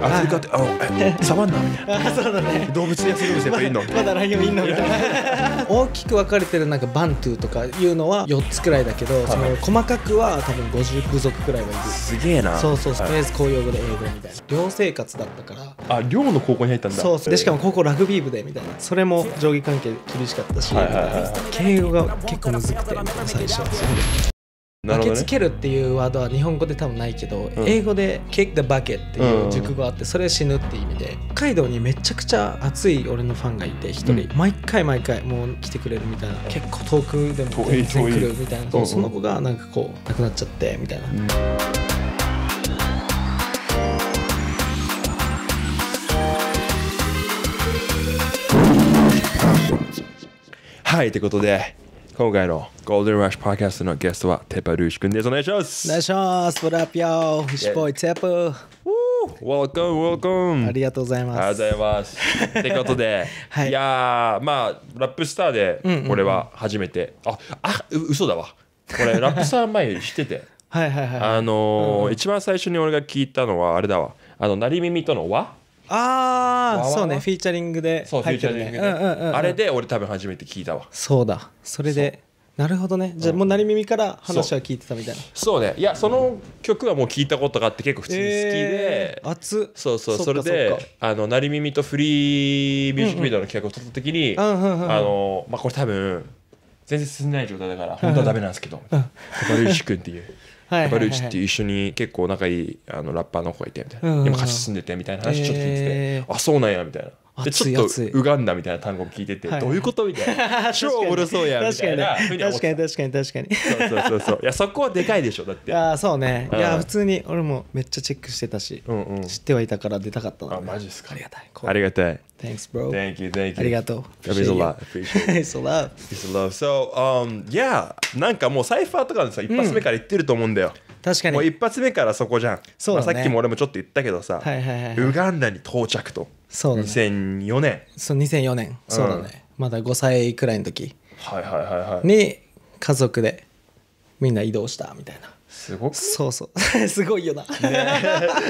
アフリカってあサバンナみたいなそうだ、ね、動物や生物やっぱいいの、ま、だライオンいんのみたいな 大きく分かれてるなんかバントゥとかいうのは4つくらいだけど、その細かくは多分50部族くらいがいるすげえなそうそうとりあえず公用語で英語みたいな寮生活だったからあ寮の高校に入ったんだそうでしかも高校ラグビー部でみたいなそれも上下関係厳しかったし、はいはいはい、敬語が結構むずくて最初はそう巻きつけるっていうワードは日本語で多分ないけど、うん、英語で「kick the bucket」っていう熟語あってそれ死ぬって意味で北海道にめちゃくちゃ熱い俺のファンがいて一人、うん、毎回毎回もう来てくれるみたいな結構遠くでも全然来るみたいなその子がなんかこう亡くなっちゃってみたいな。うんはい、ってことで、今回のゴールデンラッシュパーキャストのゲストはテパルーシ君です。お願いします。お願いします。What up, yo? It's your boy, t e Welcome, welcome. ありがとうございます。ありがとうございます。ってことで、はい、いやまあ、ラップスターで、俺は初めて、うんうんうん、あ、あ、嘘だわ。これ、ラップスター前に知ってて。はいはいはい。あのーうん、一番最初に俺が聞いたのは、あれだわ。あの、なりみみとの和ああそうねフィーチャリングでそう、フィーチャリングで、あれで俺多分初めて聞いたわそうだそれでなるほどねじゃあもう鳴り耳から話は聞いてたみたいなそうねいやその曲はもう聞いたことがあって結構普通に好きで、熱そうそうそれであの鳴り耳とフリーミュージックビデオの企画を取った時に、あのまあこれ多分全然進んでない状態だから本当はダメなんですけど小田隆志君っていうやっぱルーチって一緒に結構仲いいあのラッパーの子がいてみたいな、今貸し進んでてみたいな話ちょっと聞いてて、あそうなんやみたいなでちょっとウガンダみたいな単語を聞いてて、はい、どういうことみたいな 超おもろそうやみたいな確かに確かに確かにそうそうそうそういやそこはでかいでしょだって ああそうねいや普通に俺もめっちゃチェックしてたし、うんうん、知ってはいたから出たかったなあマジですかありがたいありがたい Thanks, bro. Thank you, thank you. ありがとう。That means a lot. Appreciate it. It's a love. It's a love. So, um, yeah, なんかもうサイファーとかでさ、一発目から言ってると思うんだよ。確かに。もう一発目からそこじゃん。そうだね。まあ、さっきも俺もちょっと言ったけどさ、はいはいはい、ウガンダに到着と。そうだね2004年そう2004年そうだね、まだ5歳くらいの時はいはいはいはいに家族でみんな移動したみたいなすごくそうそう すごいよな、ね、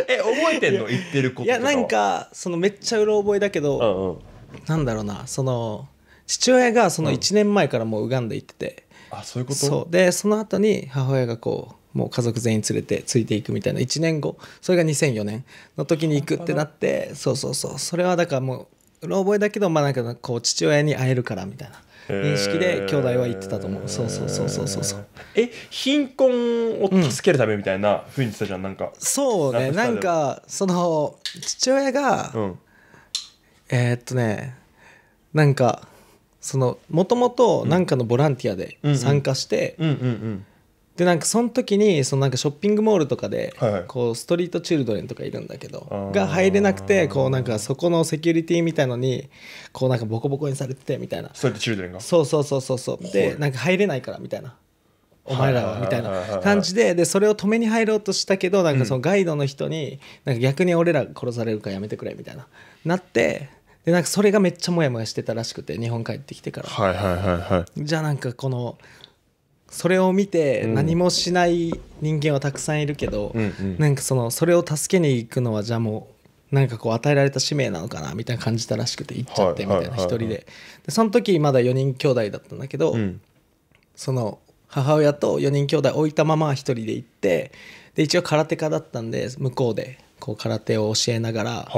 え覚えてんの言ってることいやなんかそのめっちゃうろ覚えだけど、うんうん、なんだろうなその父親がその1年前からもうウガンダ行ってて、うん、あそういうことそうでその後に母親がこうもう家族全員連れてついていくみたいな1年後それが2004年の時に行くってなってそうそうそうそれはだからもう老覚えだけどまあなんかこう父親に会えるからみたいな認識で兄弟は言ってたと思う、そうそうそうそうそうそうえ貧困を助けるためみたいなふうに言ってたじゃん、うん、なんかそうねなんかその父親が、うん、えー、っとねなんかそのもともとんかのボランティアで参加して、うんうんうんうんでなんかその時にそのなんかショッピングモールとかで、こうストリートチルドレンとかいるんだけどが入れなくてこうなんかそこのセキュリティみたいのにこうなんかボコボコにされててみたいなストリートチルドレンがそうそうそうそうそうでなんか入れないからみたいなお前らはみたいな感じででそれを止めに入ろうとしたけどなんかそのガイドの人になんか逆に俺ら殺されるからやめてくれみたいななってでなんかそれがめっちゃモヤモヤしてたらしくて日本帰ってきてからはいはいはいはいじゃあなんかこのそれを見て何もしない人間はたくさんいるけど、うんうん、なんかそのそれを助けに行くのはじゃあもうなんかこう与えられた使命なのかなみたいな感じたらしくて行っちゃってみたいな一人ででその時まだ4人兄弟だったんだけど、うん、その母親と4人兄弟置いたまま一人で行ってで一応空手家だったんで向こうでこう空手を教えながら、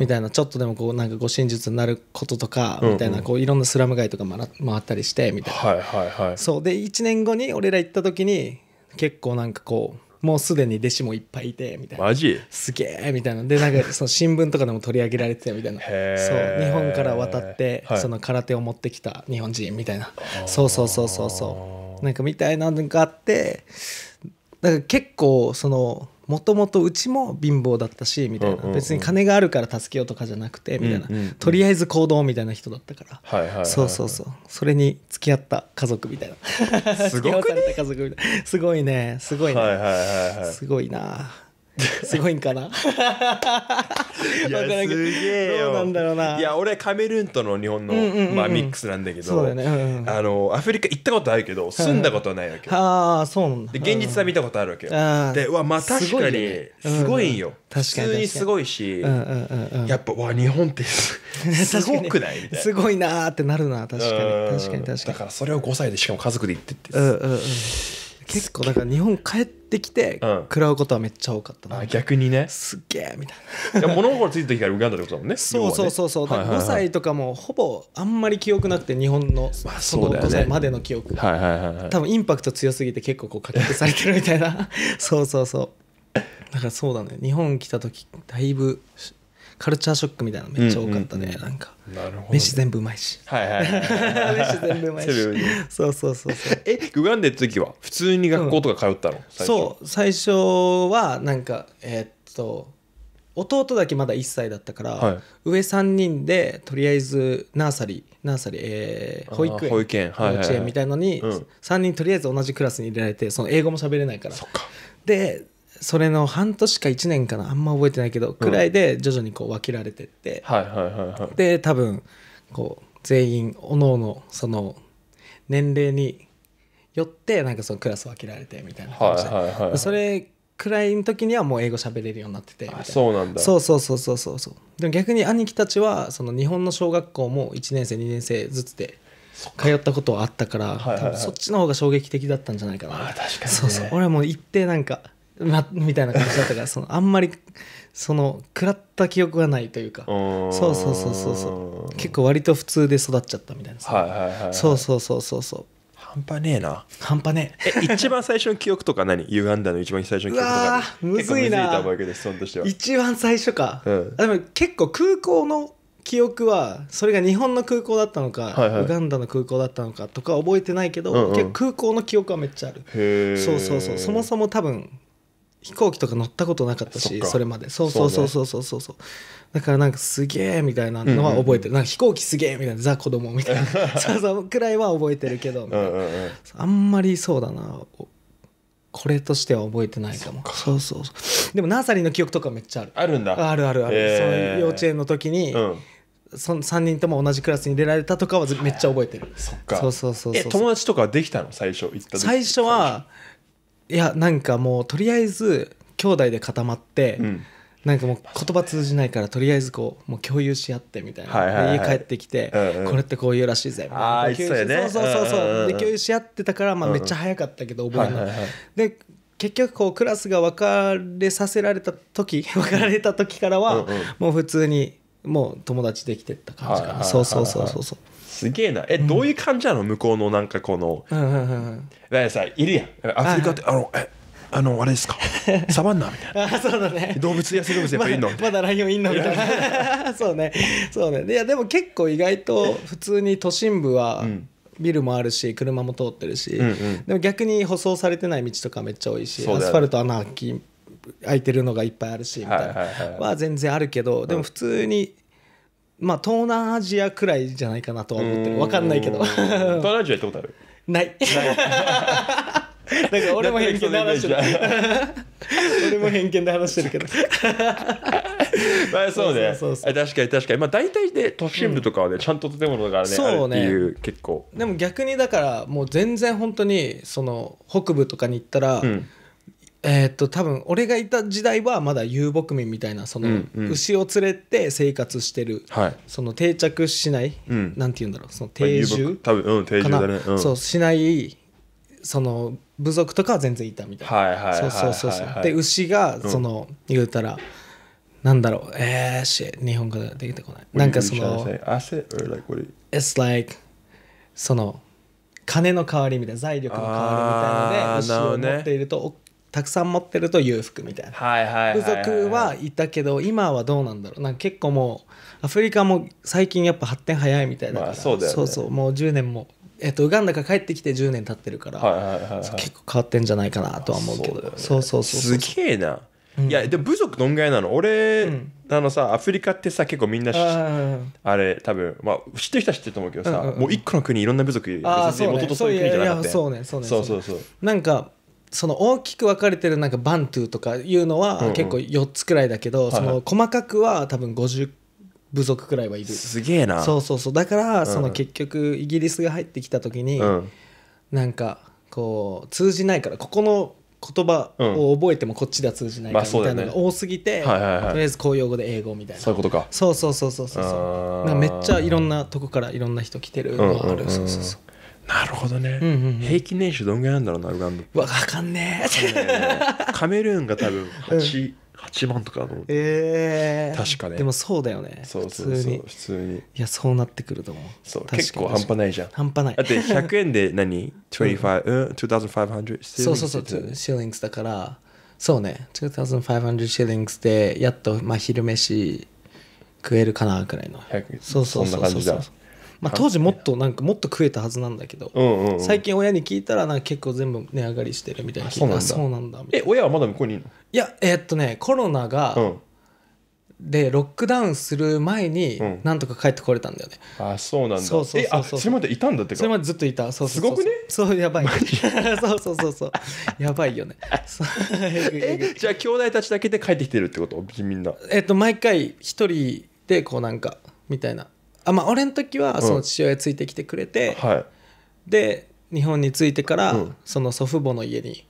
みたいなちょっとでもこうなんか護身術になることとか、みたいなこういろんなスラム街とか回ったりしてみたいな、そうで1年後に俺ら行った時に結構なんかこうもうすでに弟子もいっぱいいてみたいなマジすげえみたいなでなんかその新聞とかでも取り上げられてたみたいなそう日本から渡ってその空手を持ってきた日本人みたいな、そうそうそうそうそうなんかみたいなのがあってんか結構そのもともとうちも貧乏だったしみたいな、別に金があるから助けようとかじゃなくてみたいな、とりあえず行動みたいな人だったから、そうそうそうそれに付き合った家族みたいなすごくねすごいねすごいねすごいな すごいんかないやすげえどうなんだろうないや俺カメルーンとの日本の、うんうんうんまあ、ミックスなんだけど、ねうん、あのアフリカ行ったことあるけど住んだことはないわけ、うん、ああそうなんだで現実は見たことあるわけよ、うん、でわまあ確かにすごいんよ、普通にすごいし、うんうんうん、やっぱわ日本って すごくないみたいなすごいなーってなるな確かに確かに確かにだからそれを5歳でしかも家族で行ってって、うんうんうん結構だから日本帰ってきて食らうことはめっちゃ多かったな、あ逆にねすっげえみたいな物心ついた時からウガンダってことだもんね そうそうそうそう、ね、5歳とかもほぼあんまり記憶なくて日本のその5歳までの記憶、はいはい、多分インパクト強すぎて結構こうかき消されてるみたいな そうそうそうだからそうだね日本来た時だいぶカルチャーショックみたいなのめっちゃ多かったね、うんうん、なんかなるほど飯全部うまいしはいはい、飯全部うまいしそうそうそうそう えグガンデって時は普通に学校とか通ったの、うん、そう最初はなんかえー、っと弟だけまだ1歳だったから、はい、上3人でとりあえずナーサリーナーサリー、えー、保育園保育園、はい幼稚園みたいのに、うん、3人とりあえず同じクラスに入れられてその英語も喋れないからでそれの半年か1年かなあんま覚えてないけどくらいで徐々にこう分けられてって、はいはいはいはい、で多分こう全員おのおのその年齢によってなんかそのクラス分けられてみたいな感じで、はいはいはいはい、それくらいの時にはもう英語喋れるようになっててそうなんだそうそうそうそうそうでも逆に兄貴たちはその日本の小学校も1年生2年生ずつで通ったことはあったから、はいはいはい、多分そっちの方が衝撃的だったんじゃないかな、あ、確かに、ね、そうそう俺はもう行ってなんかま、みたいな感じだったからそのあんまりその食らった記憶がないというかそうそうそうそうそう結構割と普通で育っちゃったみたいなさ、はいはいはいはい、そうそうそうそうそう半端ねえな半端ねえ一番最初の記憶とか何ユガンダの一番最初の記憶とかむずいな一番最初か、うん、でも結構空港の記憶はそれが日本の空港だったのか、はいはい、ウガンダの空港だったのかとか覚えてないけど、うんうん、結構空港の記憶はめっちゃあるそうそうそうそもそも多分飛行機とか乗ったことなかったしそれまでそうそうそうそうそうそうそう、ね、だからなんかすげえみたいなのは覚えてる、うんうん、なんか飛行機すげえみたいなザ子供みたいな そうそうくらいは覚えてるけどうんうん、あんまりそうだなこれとしては覚えてないかもそうそうそうでもナーサリーの記憶とかめっちゃあるあるんだあるあるある、えー、幼稚園の時に、うんその3人とも同じクラスに出られたとかはめっちゃ覚えてる、はい、そっかそうそうそうそう友達とかできたの最初行った最初はいやなんかもうとりあえず兄弟で固まって、うん、なんかもう言葉通じないからとりあえずこうもう共有し合ってみたいな、はいはいはい、家帰ってきて、うんうん、これってこういうらしいぜみたいな、そうそうそうそう、うで共有し合ってたからまあめっちゃ早かったけど覚えな、はいはいはい、で結局こうクラスが別れさせられた時別れた時からはもう普通にもう友達できてった感じかな、はいはいはいはい、そうそうそうそうそうすげえな。え、どういう感じなの向こうのなんかこの。ううんんからさ、いるやん。アフリカって、あの、え、あの、あれですか。サバンナみたいな。あ、そうだね。動物、野生動物やっぱいいの。まだライオンいんのみたいな。そうね。そうね。いや、でも結構意外と普通に都心部は。ビルもあるし車も通ってるし、でも逆に舗装されてない道とかめっちゃ多いし、アスファルト穴開き開いてるのがいっぱいあるしみたいなは全然あるけどでも普通にまあ東南アジアくらいじゃないかなとは思ってる分かんないけど東南アジア行ったことある ないなんか俺も偏見で話してる俺も偏見で話してるけど まあそうねそう確かに確かにまあ大体で、都心部とかはね、うん、ちゃんと建物がねそうねいう結構でも逆にだからもう全然本当にその北部とかに行ったら、うんえー、っと多分俺がいた時代はまだ遊牧民みたいなその牛を連れて生活してる、うんうん、その定着しない、うん、なんて言うんだろうその定住多分、うん、定住だね、うん、そうしないその部族とかは全然いたみたいな、はいはい、そうそうそうそう、で牛がその、言うたらなんだろうえー、し日本語で出てこないなんかその It's like その金の代わりみたいな財力の代わりみたいなので牛を持っているとたくさん持ってると裕福みたいな、はいはい、部族はいたけど今はどうなんだろうなんか結構もうアフリカも最近やっぱ発展早いみたいだから、まあそうだよね、そうそうもう10年も、えっと、ウガンダから帰ってきて10年経ってるから、はいはいはいはい、結構変わってんじゃないかなとは思うけどそう、ね,、そうそうそうすげえな、うん、いやでも部族どんぐらいなの俺、うん、あのさアフリカってさ結構みんなあれ多分まあ知ってる人は知ってると思うけどさ、うんうんうん、もう一個の国いろんな部族別に元とそういう国じゃなくてそうねそうねそうねそうそうそうなんかその大きく分かれてるなんかバントゥとかいうのは結構4つくらいだけど、うんうん、その細かくは多分50部族くらいはいるすげえなそうそうそうだからその結局イギリスが入ってきた時に、なんかこう通じないからここの言葉を覚えてもこっちでは通じないからみたいなのが多すぎて、とりあえず公用語で英語みたいなそういうことかそうそうそうそうそうめっちゃいろんなとこからいろんな人来てるのがある、うんうんうん、そうそうそうなるほどね、うんうんうん、平均年収どんぐらいなんだろうなウガンダわかんねえカメルーンが多分8、8万とかのええー、確かねでもそうだよねそうそうそう普通にいやそうなってくると思うそう結構半端ないじゃん半端ないだって100円で何25、うん、2 5 0そうそうそうシーリングスだからそうね2500シーリングスでやっとまあ昼飯食えるかなくらいのそうそうそうそうそうまあ、当時もっとなんかもっと食えたはずなんだけど、うんうんうん、最近親に聞いたらなんか結構全部値上がりしてるみたいな聞いたそうなんだえ親はまだ向こうにいるのいやえー、っとねコロナが、うん、でロックダウンする前になんとか帰ってこれたんだよね、うん、あそうなんだそうそうそうそうそれまでいたんだってかそれまでずっといたそうそうそうすごくねそうやばいそうそうそうそうやばいよね えじゃあ兄弟たちだけで帰ってきてるってことみんなえっと毎回一人でこうなんかみたいなあまあ俺の時はその父親ついてきてくれて、うんはい、で日本に着いてから、その祖父母の家に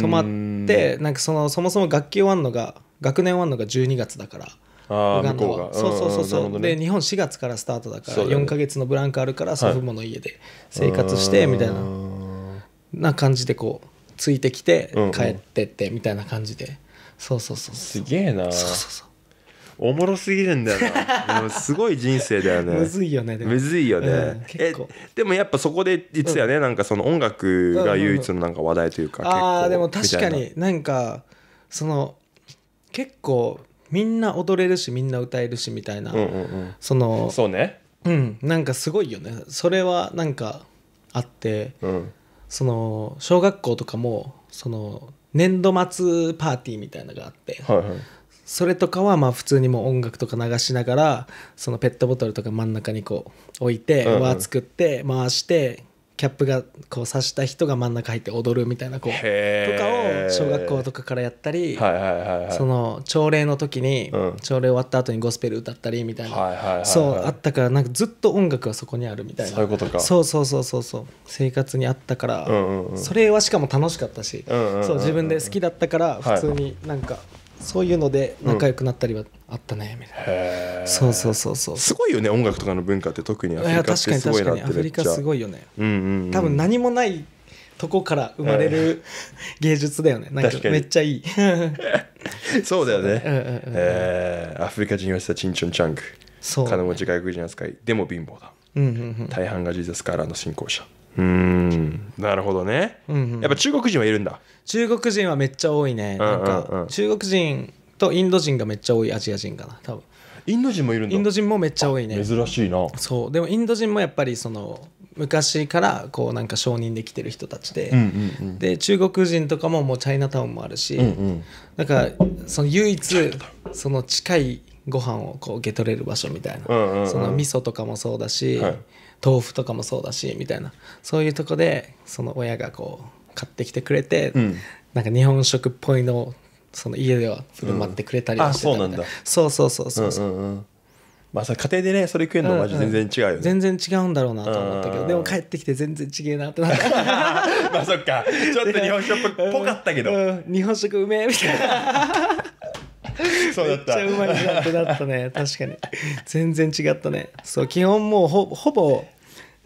泊まってなんかそのそもそも学級終わるのが学年終わるのが12月だから。あ向こうそうそうそうそう、ね、で日本4月からスタートだから4か月のブランクあるから祖父母の家で生活してみたいな、はい、な感じでこうついてきて帰ってってみたいな感じで、うんうん、そうそうそうすげえなそうそうそうおもろすぎるんだよなすごい人生だよねむずいよねむずいよね、うん、えでもやっぱそこで言ってね、うん、なんかその音楽が唯一のなんか話題というか、うんうん、ああでも確かになんかその結構みんな踊れるしみんな歌えるしみたいな、うんうんうん、そのそうねうんなんかすごいよねそれはなんかあって、うん、その小学校とかもその年度末パーティーみたいなのがあって、はいはい、それとかはまあ普通にも音楽とか流しながらそのペットボトルとか真ん中にこう置いて輪作って回してキャップがこう刺した人が真ん中入って踊るみたいなこうとかを小学校とかからやったりその朝礼の時に朝礼終わった後にゴスペル歌ったりみたいなそうあったからなんかずっと音楽はそこにあるみたいなそうそうそうそうそう生活にあったからそれはしかも楽しかったしそう自分で好きだったから普通になんか。そういうので仲良くなったりはあったね、みたいなそうそうそうそうすごいよね音楽とかの文化って特にアフリカってすごいなってアフリカすごいよね、うんうん、うん、多分何もないとこから生まれる芸術だよねなんかめっちゃいい そうだよね、うんえー、アフリカ人はさチンチョンチャンク、ね、金持ち外国人扱いでも貧乏だ、うんうんうん、大半がジーザスカーラーの信仰者うんなるほどね、うんうん、やっぱ中国人はいるんだ中国人はめっちゃ多いね、なんか中国人とインド人がめっちゃ多いアジア人かな多分インド人もいるんだインド人もめっちゃ多いね珍しいなそうでもインド人もやっぱりその昔からこうなんか承認できてる人たちでうんうんうん、で中国人とかももうチャイナタウンもあるし、うんうん、なんかその唯一その近いご飯をこう受け取れる場所みたいな、うんうんうん、その味噌とかもそうだし、はい、豆腐とかもそうだしみたいなそういうとこでその親がこう買ってきてくれて、うん、なんか日本食っぽいのをその家では振る舞ってくれたりしてうん、そうなんだそうそうそうそうそう,、うんうんうんまあ、家庭でねそれ食えるのは全然違うよね、うんうん、全然違うんだろうなと思ったけどでも帰ってきて全然違えなってなった まあそっかちょっと日本食っぽかったけど、うん、日本食うめえみたいなそうだっためっちゃうまいなってなったね確かに全然違ったねそう基本もうほほぼ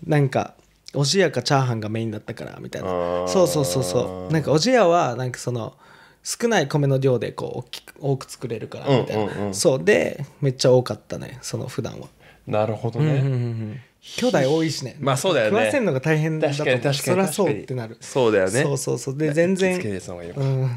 なんかおじやかチャーハンがメインだったからみたいなそうそうそうそうなんかおじやはなんかその少ない米の量でこう大きく多く作れるからみたいな、うんうんうん、そうでめっちゃ多かったねその普段はなるほどね、うんうんうんうん兄弟多いしね。まあそうだよね。食わせるのが大変だと思う。確かに確かにそりゃそうってなる。そうだよね。そうそうそう。で、全然、うん、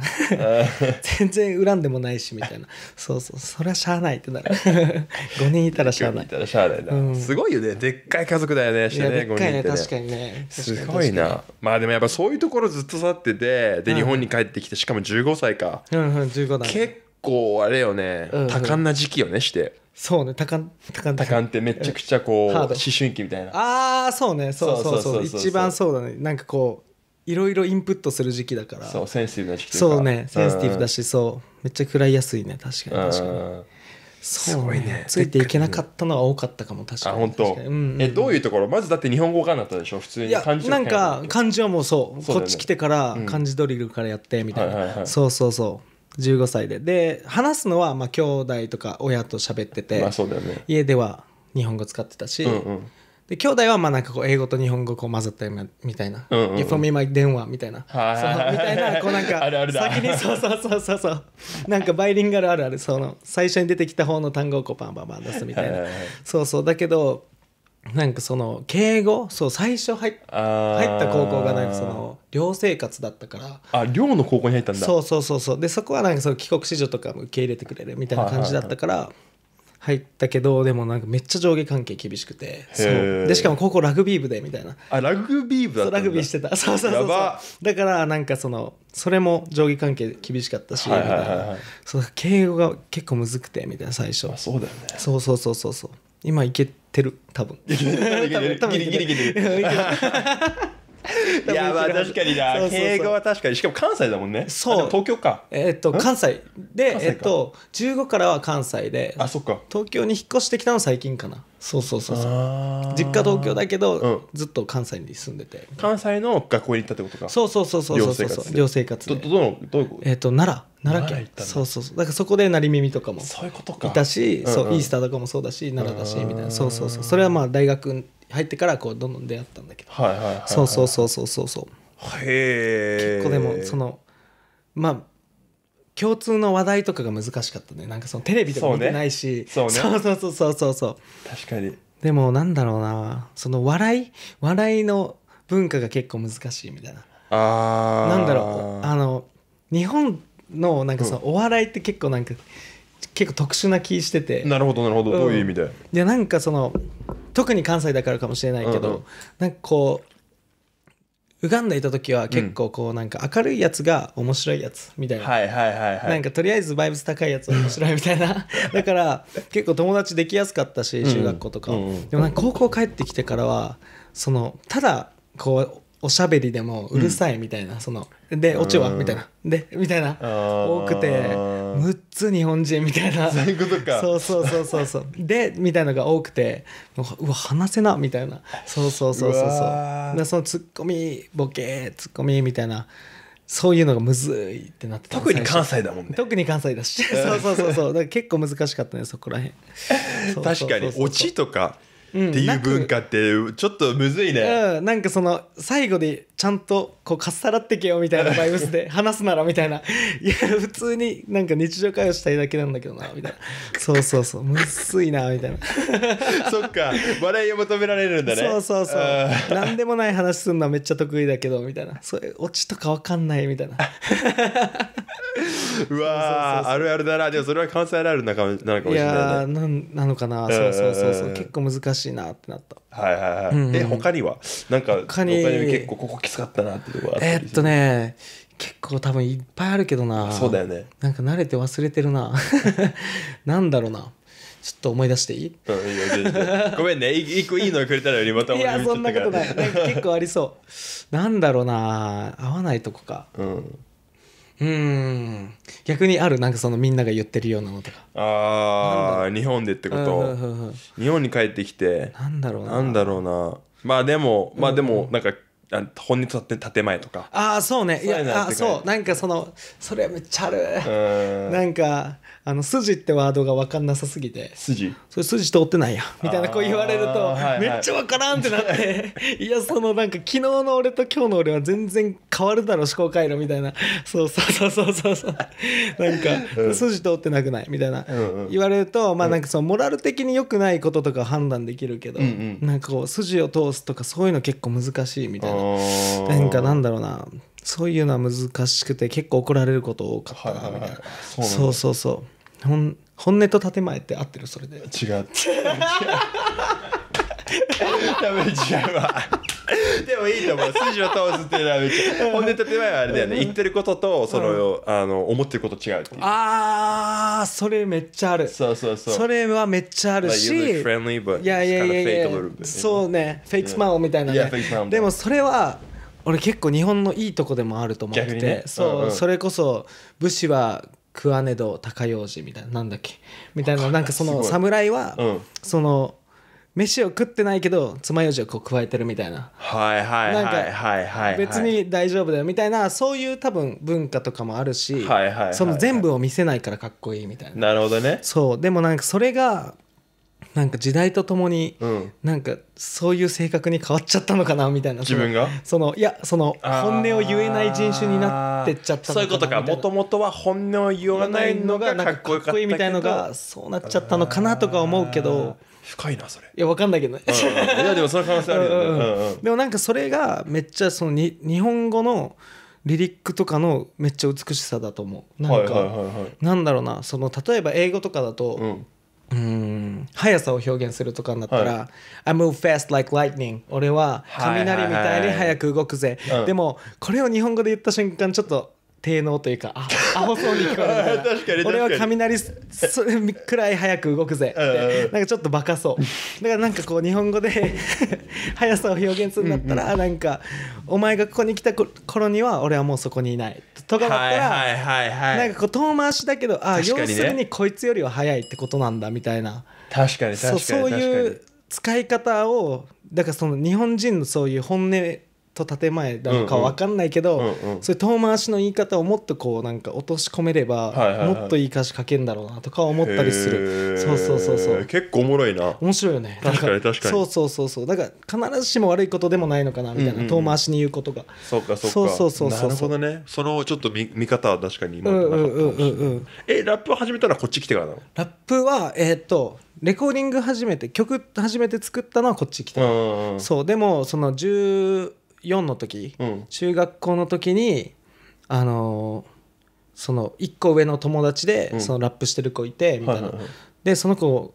全然恨んでもないしみたいな。そうそう。そりゃしゃあないってなる。5 人いたらしゃあない。たしゃあないうん、すごいよね。でっかい家族だよね。してね、でっかいね、確かにね。すごいな。まあでもやっぱそういうところずっと去ってて、で、日本に帰ってきて、しかも15歳か。うんうん、15だ、ね。結構あれよね、多感な時期よね、して。そうねたかん、たかんってめちゃくちゃこう 思春期みたいなああそうねそうそうそう一番そうだねなんかこういろいろインプットする時期だからそうセンシティブな時期とそうねセンシティブだしそうめっちゃ食らいやすいね確かに確かにすごいねついていけなかったのは多かったかも確かにあ本当、うんえどういうところまずだって日本語がなったでしょ普通に漢字なんか漢字はもうそうこっち来てから漢字ドリルからやってみたいなそうそうそう15歳でで話すのはまあ兄弟とか親と喋ってて、まあそうだよね、家では日本語使ってたし、うんうんで兄弟はまあなんかこう英語と日本語こう混ざったみたいな「Give me my 電話」みたいなそうみたいなこうなんか 先にそうそうそうそうそうなんかバイリンガルあるあるその最初に出てきた方の単語をこうバンバンバン出すみたいなそうそうだけどなんかその敬語そう最初入っ入った高校がなんかその寮生活だったからあ寮の高校に入ったんだそうそうそうそうでそこはなんかその帰国子女とかも受け入れてくれるみたいな感じだったから入ったけどでもなんかめっちゃ上下関係厳しくてでしかも高校ラグビー部でみたいなあラグビー部だったんだラグビーしてたそうそうそうだからなんかそのそれも上下関係厳しかったし、そ敬語が結構むずくてみたいな最初そうだよねそうそうそうそうそう今行けてる多分ギリギリギリいやまあ確かにな敬語は確かにしかも関西だもんねそう東京かえー、っと関西でえー、っと15からは関西であそっか東京に引っ越してきたの最近かなそうそうそうそう実家東京だけど、うん、ずっと関西に住んでて関西の学校に行ったってことかそうそうそうそうそうそう寮生活でどどのどういうことえー、っと奈良奈良県そうそうそうだからそこで鳴り耳とかもそういうことかいたし、うんうん、そうイースターとかもそうだし奈良だしみたいなそうそうそうそれはまあ大学入ってからこうどんどん出会ったんだけど、はいはいそうそうそうそうそうそうへえ結構でもそのまあ共通の話題とかが難しかったねなんかそのテレビとか見てないしそう,、ねそうね、そうそうそうそうそう確かにでもなんだろうなその笑い笑いの文化が結構難しいみたいなあなんだろうあの日本のなんかそのお笑いって結構なんか、結構特殊な気しててなるほどなるほど、うん、どういう意味でいやなんかその特に関西だからかもしれないけど、うんうん、なんかこうウガンダいた時は結構こうなんか明るいやつが面白いやつみたいな、はいはいはいはい、なんかとりあえずバイブス高いやつ面白いみたいな だから結構友達できやすかったし中学校とか、でもなんか高校帰ってきてからはそのただこうおしゃべりでもうるさいみたいな、そのでオチはみたいなでみたいな多くて6つ日本人みたいなそういうことか そうそうそうそうそうでみたいなのが多くてうわ話せなみたいなそうそうそうそうそうでそのツッコミボケツッコミみたいなそういうのがむずいってなって特に関西だもんね特に関西だし そうそうそうそうだから結構難しかったねそこらへん 確かにオチとかっていう文化ってちょっとむずいね、うん、なんかその最後でちゃんとこうかっさらってけよみたいなバイブスで 話すならみたいないや普通になんか日常会話したいだけなんだけどなみたいなそうそうそうむっすいなみたいな そっか笑いを求められるんだねそうそうそう何でもない話すんのはめっちゃ得意だけどみたいなそれオチとか分かんないみたいなうわあるあるだなでもそれは関西あるあるなのかもしれない、ね、いやななのかな、そうそうそうそう結構難しいなってなったはいはいはい。うん、え、他にはなんか、他に結構ここきつかったなっていうところえー、っとね、結構多分いっぱいあるけどな。そうだよね。なんか慣れて忘れてるな。なんだろうな。ちょっと思い出していい、うん、いいごめんね一個いいのくれたらよりまたいやそんなことない結構ありそうなんだろうな合わないとこか、うん、うん逆にあるなんかそのみんなが言ってるようなのとかああ日本でってこと日本に帰ってきてなんだろうななんだろうなまあでもまあでもなんか本音と建前とかああそうねいやあそうなんかそのそれめっちゃあるなんかあの筋ってワードが分かんなさすぎて筋それ筋通ってないやみたいなこう言われるとめっちゃ分からんってなって、はいはい、いやそのなんか昨日の俺と今日の俺は全然変わるだろ思考回路みたいなそうそうそうそうそうなんか、うん、筋通ってなくないみたいな、うんうん、言われるとまあなんかそのモラル的に良くないこととか判断できるけど、うんうん、なんかこう筋を通すとかそういうの結構難しいみたいな。なんかなんだろうなそういうのは難しくて結構怒られること多かったなみたいな、そうそうそう本音と建前って合ってるそれで違う 違う違うう でもいいと思う筋を通すっていうのはめっちゃ本音と手前はあれだよね言ってることとその、あの思ってること違ううああそれめっちゃあるそうそうそうそれはめっちゃあるし、like、f r i e いやいやいやいやそうねフェイクスマイルみたいなね、yeah, でもそれは俺結構日本のいいとこでもあると思ってて、ね、そう、うんうん、それこそ武士は食わねど高楊枝みたいななんだっけみたいななんかその侍は、うん、その飯を食ってないけど爪楊枝をこう加えてるみたいなはいはいはいはいはい別に大丈夫だよみたいなそういう多分文化とかもあるし、はいはい、その全部を見せないからかっこいいみたいななるほどねそうでもなんかそれがなんか時代とともに、うん、なんかそういう性格に変わっちゃったのかなみたいな自分がそのいやその本音を言えない人種になってっちゃったそういうことかもともとは本音を言わないのがかっこいいみたいのがそうなっちゃったのかなとか思うけど深いなそれいやわかんないけどねいやでもその可能性あるよね、うんうん、でもなんかそれがめっちゃそのに日本語のリリックとかのめっちゃ美しさだと思うなんか、はいはい、なんだろうなその例えば英語とかだと、うんうん速さを表現するとかになったら「はい、I move fast like lightning」俺は雷みたいに速く動くぜ、はいはいはい、でもこれを日本語で言った瞬間ちょっと低能というかあアホそうに聞こえる 確かに俺は雷それくらい早く動くぜってなんかちょっとバカそうだからなんかこう日本語で 速さを表現するんだったら、うなんかお前がここに来た頃には俺はもうそこにいないとかだったら、なんかこう遠回しだけどあ、要するにこいつよりは速いってことなんだみたいな確かに確かにそういう使い方をだからその日本人のそういう本音と建前なのか分かんないけど、そういう遠回しの言い方をもっとこうなんか落とし込めれば、もっといい歌詞書けんだろうなとか思ったりするそうそうそうそう結構おもろいな面白いよね確かに確かにそうそうそうそうだから必ずしも悪いことでもないのかなみたいな、遠回しに言うことがそうかそうそうそうそうなるほどねそのちょっと見見方は確かに今なかったえラップを始めたのはこっち来てからなのラップはえっとレコーディング初めて曲初めて作ったのはこっち来たそうでもその1 4の時、うん、中学校の時にあのー、その1個上の友達で、うん、そのラップしてる子いてみたいな、はいはいはい、でその子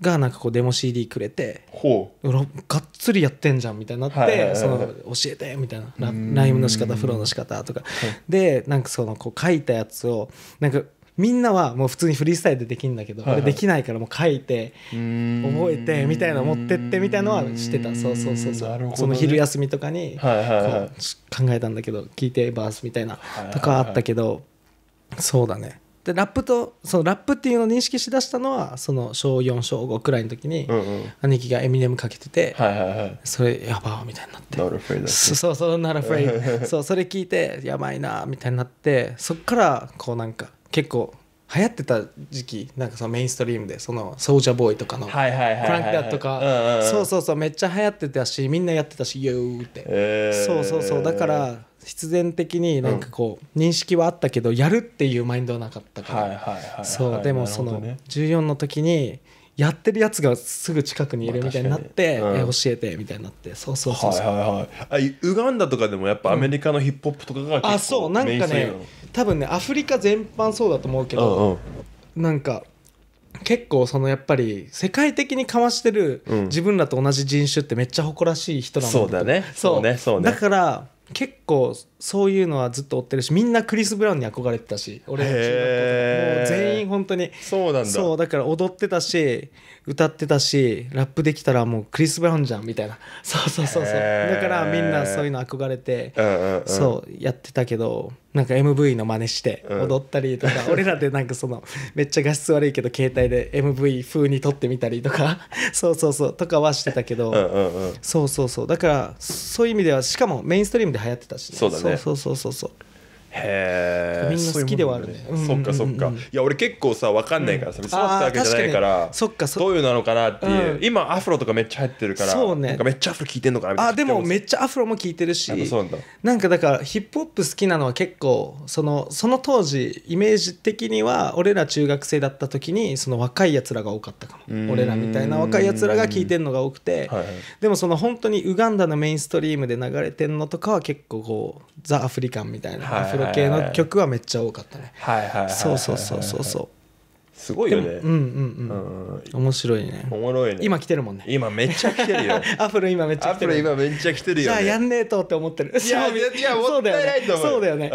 がなんかこうデモ CD くれてほうがっつりやってんじゃんみたいになって、はいはいはいその教えてみたいなライムの仕方フローの仕方とかでなんかそのこう書いたやつをなんかみんなはもう普通にフリースタイルでできるんだけど、はいはい、できないからもう書いて覚えてみたいな持ってってみたいのはしてたそうそうそうそう、ね、その昼休みとかに、はいはい、考えたんだけど聞いてバースみたいなとかあったけど、はいはいはい、そうだねでラップとそのラップっていうのを認識しだしたのはその小4小5くらいの時に、うんうん、兄貴がエミネムかけてて、はいはいはい、それやばーみたいになって そうそう not afraid そうそれ聞いてやばいなみたいになってそっからこうなんか結構流行ってた時期なんかそのメインストリームでそのソージャーボーイとかのクランクダとかそうそうそうめっちゃ流行ってたしみんなやってたし「よー」って、えー、そうそうそうだから必然的になんかこう認識はあったけどやるっていうマインドはなかったからそうでもその14の時にやってるやつがすぐ近くにいるみたいになって、うん、教えてみたいになってそうそうそうそう、はいはいはい、ウガンダとかでもやっぱアメリカのヒップホップとかが結構、うん、あそうなんかね多分ねアフリカ全般そうだと思うけど、うんうん、なんか結構そのやっぱり世界的にかわしてる自分らと同じ人種ってめっちゃ誇らしい人なんだ、うん、そうだねそうねそうねだから結構そういうのはずっと追ってるしみんなクリス・ブラウンに憧れてたし俺たち。もう全員本当にそうなんだそうだから踊ってたし歌ってたしラップできたらもうクリス・ブラウンじゃんみたいな そうそうそうそうだからみんなそういうの憧れて、うんうんうん、そうやってたけどなんか MV の真似して踊ったりとか、うん、俺らでなんかそのめっちゃ画質悪いけど携帯で MV 風に撮ってみたりとか そうそうそうとかはしてたけど、うんうんうん、そうそうそうだからそういう意味ではしかもメインストリームで流行ってたし、ね、そうだねそうそうそうそうへえみんな好きではあるねそっかそっか、いや俺結構さ分かんないからさ見ったわけじゃないからそっかどういうなのかなっていう、今アフロとかめっちゃ入ってるからそうねめっちゃアフロ聞いてんのかなみたいなあでもめっちゃアフロも聞いてるしなんかだからヒップホップ好きなのは結構そのその当時イメージ的には俺ら中学生だった時にその若いやつらが多かったかも俺らみたいな若いやつらが聞いてんのが多くて、でもその本当にウガンダのメインストリームで流れてんのとかは結構こうザ・アフリカンみたいな、アフロ系の曲はめっちゃ多かったね、はいはい、そうそうそうそうそうすごいよねうんうんうん、面白いねおもろいね今来てるもんね今めっちゃ来てるよ アフル今めっちゃ来てる、アフル今めっちゃ来てるよ、ね、じゃあやんねえとって思ってるいやい やもったいないと思うそうだよね、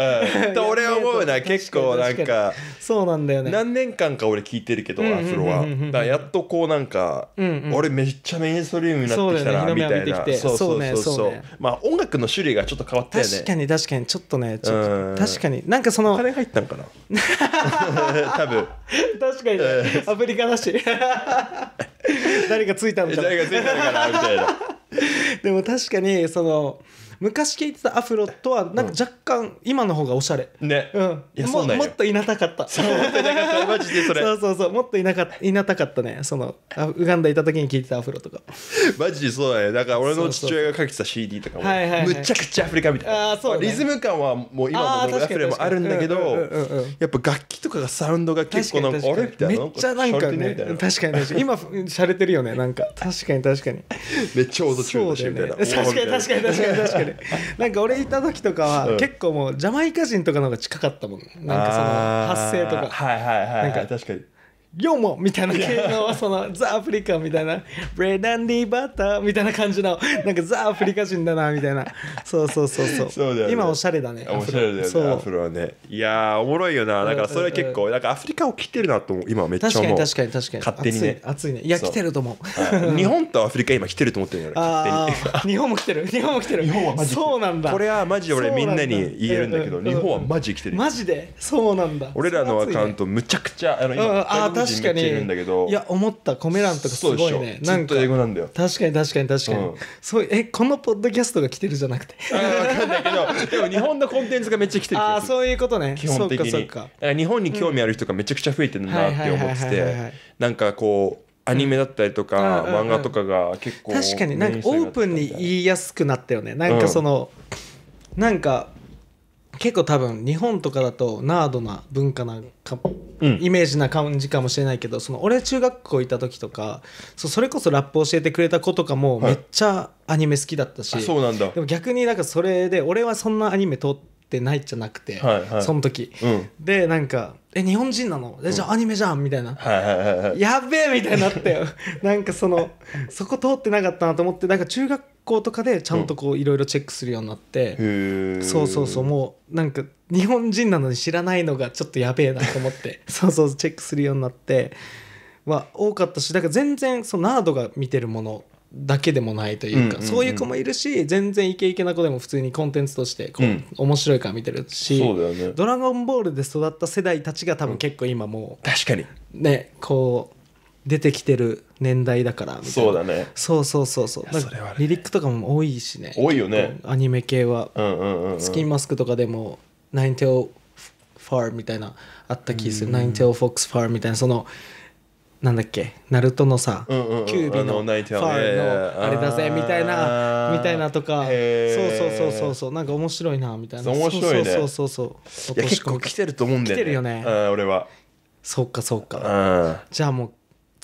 うん、と俺は思うな 結構なんかそうなんだよね何年間か俺聞いてるけどアフロはだやっとこうなんか、うん俺めっちゃメインストリームになってきたな、みたいなそうそうそうそうまあ音楽の種類がちょっと変わったよね確かに確かにちょっとねちょっと確かになんかそのお金入ったんかな多分確かに、ね、アフリカだし 誰かついたのかな誰かついたのかなみたいな でも確かにその昔聞いてたアフロとはなんか若干今の方がおしゃれね、うん、いやそうもっといなたかった そうそうそうもっといなかいなたかったねそのウガンダいた時に聞いてたアフロとか マジでそうだねだから俺の父親がかけてた CD とかもむちゃくちゃアフリカみたいなあそう、ね、リズム感はもう今のアフレもあるんだけど、やっぱ楽器とかがサウンドが結構なんかあれみたいなめっちゃなんかね確かに今しゃれてるよねなんか確かに確かに めっちゃ音中しみたいな確かに確かに確かに確かに なんか俺いた時とかは、結構もうジャマイカ人とかの方が近かったもんなんかその発声とかはいはいはい、なんか確かによもみたいな系のそのザ・アフリカみたいなブレダンディバターみたいな感じの なんかザ・アフリカ人だなみたいなそうそうそうそうそうね、今おしゃれだねおしゃれだよねアフロはねいやおもろいよなだからそれは結構なんかアフリカを来てるなと今めっちゃ思う確かに確かに確かに勝手にね暑いねいや来てると思う 日本とアフリカ今来てると思ってるろ、勝手に日本も来てる日本も来てる日本はマジそうなんだこれはマジ俺みんなに言えるんだけど日本はマジ来てるマジでそうなんだ俺らのアカウントむちゃくちゃあの今あ確かにいや思ったコメ欄とかすごいねなんか英語なんだよ確かに確かに確かに、うん、そうえこのポッドキャストが来てるじゃなくて分かんないけどでも日本のコンテンツがめっちゃ来てるああそういうことね基本的にそうかそう日本に興味ある人がめちゃくちゃ増えてるなって思っててなんかこうアニメだったりとか、うん、漫画とかが結構確かになんかオープンに言いやすくなったよねなんかその、うん、なんか結構多分日本とかだとナードな文化なか、うん、イメージな感じかもしれないけどその俺中学校いた時とかそそれこそラップ教えてくれた子とかもめっちゃアニメ好きだったし、はい、そうなんだでも逆になんかそれで俺はそんなアニメ通ってないじゃなくて、はいはい、その時、うん、でなんか「え日本人なのえじゃあアニメじゃん」みたいな「やべえ」みたいになって なんかそのそこ通ってなかったなと思ってなんか中学校校とかでちゃんとこういろいろチェックするようになって、うん、そうそうそうもうなんか日本人なのに知らないのがちょっとやべえなと思って そうそうチェックするようになっては多かったしだから全然そのナードが見てるものだけでもないというか、そういう子もいるし全然イケイケな子でも普通にコンテンツとしてこう、面白いから見てるし、ね、ドラゴンボール」で育った世代たちが多分結構今もう、確かにねこ出てきてる年代だからそうだねそうそうそうそうそれはねリリックとかも多いしね多いよねアニメ系は、うんうんうんうんスキンマスクとかでも「ナインテオファー」みたいなあった気する「ナインテオフォックスファー」みたいなそのなんだっけナルトのさ、うんうんうんキュービーのファールのあれだぜみたいなみたいなとかそうそうそうそうそうなんか面白いなみたいな面白いねそうそうそうそういや結構来てると思うんだよね来てるよねうん俺はそうかそうかじゃあもう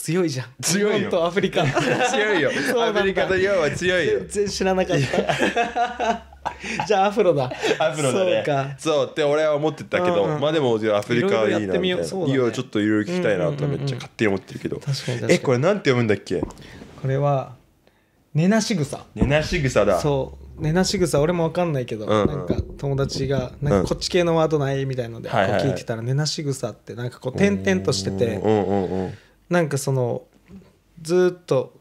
強いじゃん強いよとアフリカ 強いよアフリカとヨウは強いよ全然知らなかった じゃあアフロだアフロだ、ね、そうかそうって俺は思ってたけど、うんうん、まあでもアフリカはいいなみたいな、ね、ちょっといろいろ聞きたいなとめっちゃ勝手に思ってるけど、うんうんうん、えこれなんて読むんだっけこれは寝なし草寝なし草だそう寝なし草俺も分かんないけど、うんうん、なんか友達がなんかこっち系のワードないみたいので、うん、聞いてたら、はい寝なし草ってなんかこう点々としてて、うんうんうんなんかそのずっと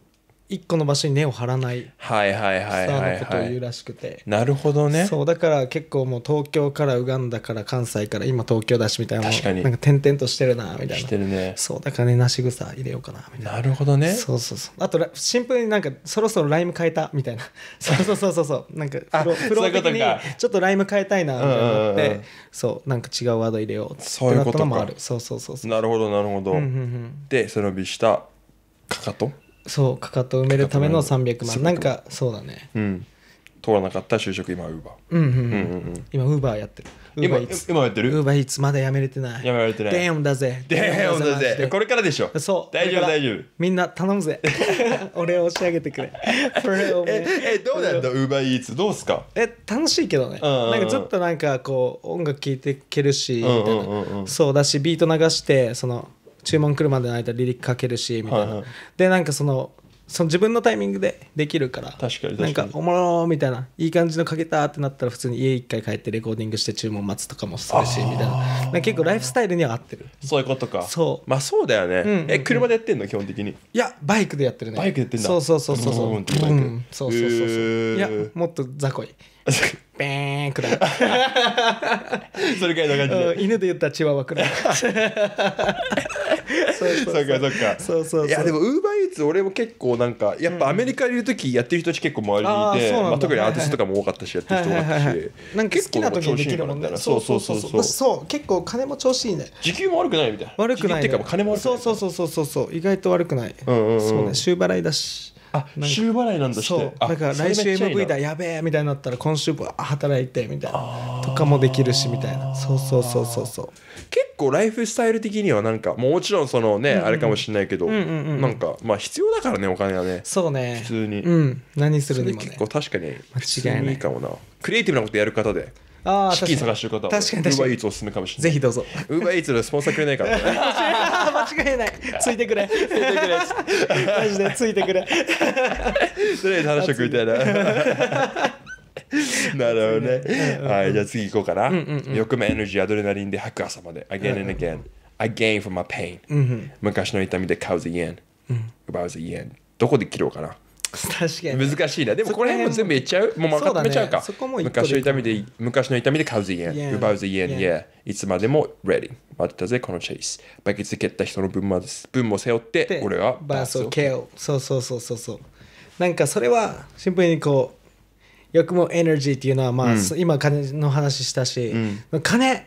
一個の場所に根を張らないスターのことを言うらしくてなるほどねそうだから結構もう東京からウガンダから関西から今東京だしみたいな確かになんか点々としてるなみたいなしてるねそうだからねなし草入れようかなみたいななるほどねそうそうそうあとシンプルになんかそろそろライム変えたみたいな そうそうそうそうそうなんかプロプロ的にちょっとライム変えたいなみたいな思って、そうなんか違うワード入れようってそういうこともあるそうそうそうそうなるほどなるほど、うんうんうん、でそのびしたかかとそうかかと埋めるための300万なんかそうだねうん通らなかった就職今ウーバーうんうんうん、うん今ウーバーやってる今今やってるウーバーイーツまだやめれてないやめられてないデーンだぜデーンだぜこれからでしょそう大丈夫大丈夫みんな頼むぜ 俺を押し上げてくれ えどうなんだウーバーイーツどうすかえ楽しいけどね、なんかちょっとなんかこう音楽聴いていけるし、そうだしビート流してその注文来るまでの間離陸かけるしみたいな、はいはい、でなんかそのその自分のタイミングでできるから確かになんかおもろみたいないい感じのかけたってなったら普通に家一回帰ってレコーディングして注文待つとかもするしみたいな結構ライフスタイルには合ってるそういうことかそうまあそうだよね、うんうんうん、え車でやってんの基本的にいやバイクでやってるねバイクでやってんだそうそうそうそうそうそうそうそうそういやもっと雑魚いペーンくらい それぐらいの感じで犬で言ったらチワワくらいそうそうそうかそうそういやでもウーバーイーツ俺も結構なんかやっぱアメリカにいる時やってる人たち結構周りにいて、うん、まあ、特にアーティストとかも多かったしやってる人多かったし、なんか好きな時にできるもんねそうそうそうそうそう結構金も調子いいね時給も悪くないみたいな悪くない、ね、っていうか金も悪くないそうそうそうそうそう意外と悪くない、うんうんうん、そうね週払いだしあ週払いなんだそうだから来週 MV だやべえみたいになったら今週働いてみたいなとかもできるしみたいなそうそうそうそうそう結構ライフスタイル的にはなんかもちろんそのね、うんうん、あれかもしれないけど、うんうん、なんかまあ必要だからねお金はねそうね普通にうん何するにも、ね、結構確かに間違いないかもなクリエイティブなことやる方でああチキン探してる方は確かに確かに u b おすすめかもしれないぜひどうぞ u b e r e a t でスポンサーくれないからね 間違いないついてくれついてくれマジでついてくれとりあえず話を食いたいな なるほどね、はいじゃあ次行こうかな、よくもエネルギーアドレナリンで吐く朝まで again and again、again from my pain、昔の痛みで買うぜ、イ e ン。g a 奪うぜイ g ン。どこで切ろうかな確かに難しいなでもこれも全部いっちゃうもうまかめちゃうかそこも昔の痛みで昔の痛みで買うぜイエン奪うぜイエンイエいつまでもレディ待ってたぜこのチェイスバケツ蹴った人の分も分も背負って俺はバースを蹴るそうそうそうそうそうなんかそれはシンプルにこう欲もエネルギーっていうのはまあ、今金の話したし、金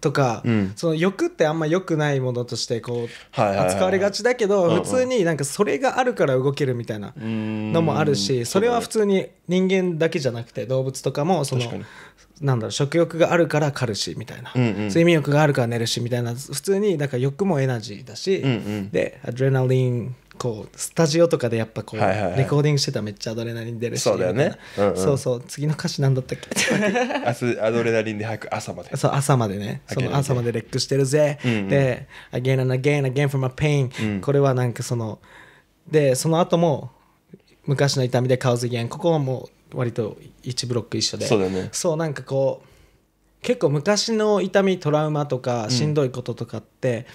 とか、うん、その欲ってあんま良くないものとしてこう、扱われがちだけど、普通になんかそれがあるから動けるみたいなのもあるしそれは普通に人間だけじゃなくて動物とかもそのなんだろう食欲があるから狩るしみたいな、睡眠欲があるから寝るしみたいな普通にだから欲もエナジーだし、でアドレナリンこうスタジオとかでやっぱこう、はいはいはいレコーディングしてたらめっちゃアドレナリン出るしそうだよねうんうんそうそう次の歌詞なんだったっけ 明日アドレナリンで早く朝までそう朝までねその朝までレックしてるぜ、うんうんで「again and again again from a pain、うんこれはなんかそのでその後も昔の痛みで c a u s again ここはもう割と1ブロック一緒でそうだよねそうなんかこう結構昔の痛みトラウマとかしんどいこととかって、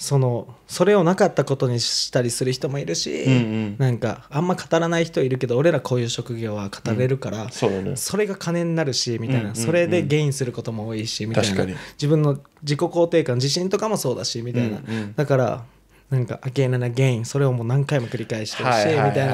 そのそれをなかったことにしたりする人もいるし、うんうん、なんかあんま語らない人いるけど俺らこういう職業は語れるから、うんそね、それが金になるしみたいな、うんうんうん、それでゲインすることも多いしみたいな自分の自己肯定感自信とかもそうだしみたいな、うんうん、だからなんか「あゲイなナゲイン」それをもう何回も繰り返してるし、はいはい、みたい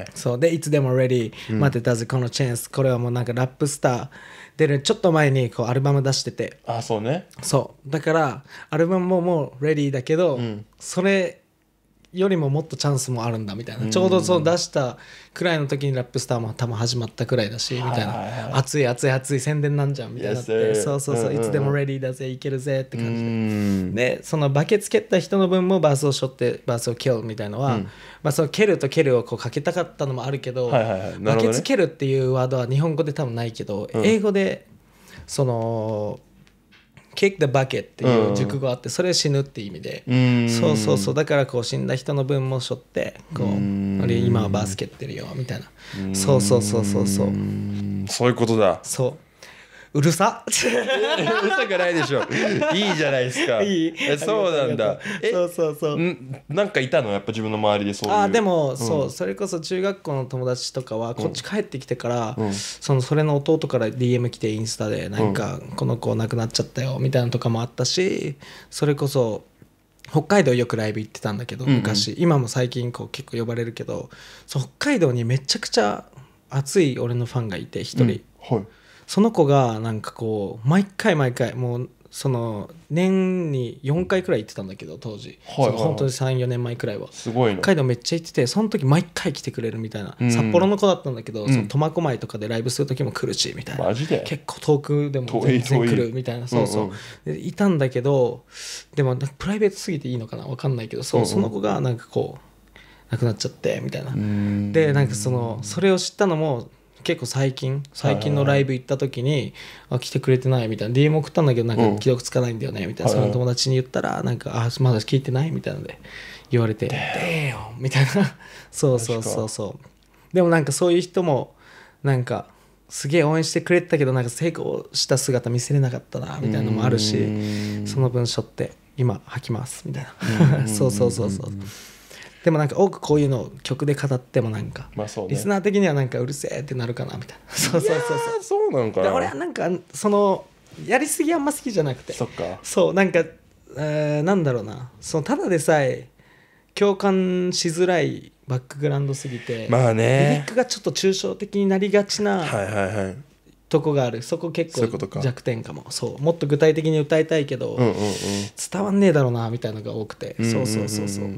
なそうでいつでも「レディー」待ってたぜこのチャンスこれはもうなんかラップスター出るちょっと前にこうアルバム出しててあそうねそうだからアルバムももうレディーだけど、うんそれよりももっとチャンスもあるんだみたいな、ちょうどその出したくらいの時にラップスターも多分始まったくらいだしみたいな、熱い熱い熱い宣伝なんじゃんみたいなってそうそうそう、いつでもレディーだぜいけるぜって感じで,、でそのバケツ蹴った人の分もバースをしょってバースを蹴るみたいのは、まあ、その蹴ると蹴るをこうかけたかったのもあるけど,、バケツ蹴るっていうワードは日本語で多分ないけど英語でその。キック・バケっていう熟語あって、それ死ぬって意味で、そうそうそうだからこう死んだ人の分も背負ってこう、俺今はバスケってるよみたいな、そうそうそうそうそうそういうことだそううるさうるさくないでしょいいじゃないですかいいそうなんだそうそうそうんなんかいたのやっぱ自分の周りでそういうあでも、うんそうそれこそ中学校の友達とかはこっち帰ってきてから、うんそのそれの弟から DM 来てインスタでなんか、この子亡くなっちゃったよみたいなとかもあったしそれこそ北海道よくライブ行ってたんだけどうんうん昔、今も最近こう結構呼ばれるけどそう北海道にめちゃくちゃ熱い俺のファンがいて一人、うんはいその子がなんかこう毎回毎回もうその年に4回くらい行ってたんだけど当時、はいはい、本当に34年前くらいはすごい北海道めっちゃ行っててその時毎回来てくれるみたいな、うん、札幌の子だったんだけど、その苫小牧とかでライブする時も来るしみたいな結構遠くでも全然来るみたいなそうそう、うんうん、いたんだけどでもプライベートすぎていいのかな分かんないけどそう、うんうん、その子がなんかこう亡くなっちゃってみたいなでなんかそのそれを知ったのも結構最近最近のライブ行った時に「あ来てくれてない」みたいな DM 送ったんだけどなんか既読つかないんだよねみたいな、その友達に言ったらなんか「あまだ聞いてない?」みたいなので言われて「でよ」みたいな そうそうそうそうでもなんかそういう人もなんかすげえ応援してくれてたけどなんか成功した姿見せれなかったなみたいなのもあるしその文章って今吐きますみたいなそうそうそうそう。でもなんか多くこういうのを曲で語ってもなんか、まあそうね、リスナー的にはなんかうるせえってなるかなみたいな そうそうそうそうそうなんかな俺はなんかそのやりすぎあんま好きじゃなくてそっかそうなんか、えー、なんだろうなそのただでさえ共感しづらいバックグラウンドすぎてまあねリリックがちょっと抽象的になりがちなとこがあるそこ結構弱点かもそうもっと具体的に歌いたいけど、うんうんうん、伝わんねえだろうなみたいなのが多くて、うんうん、そうそうそうそう,、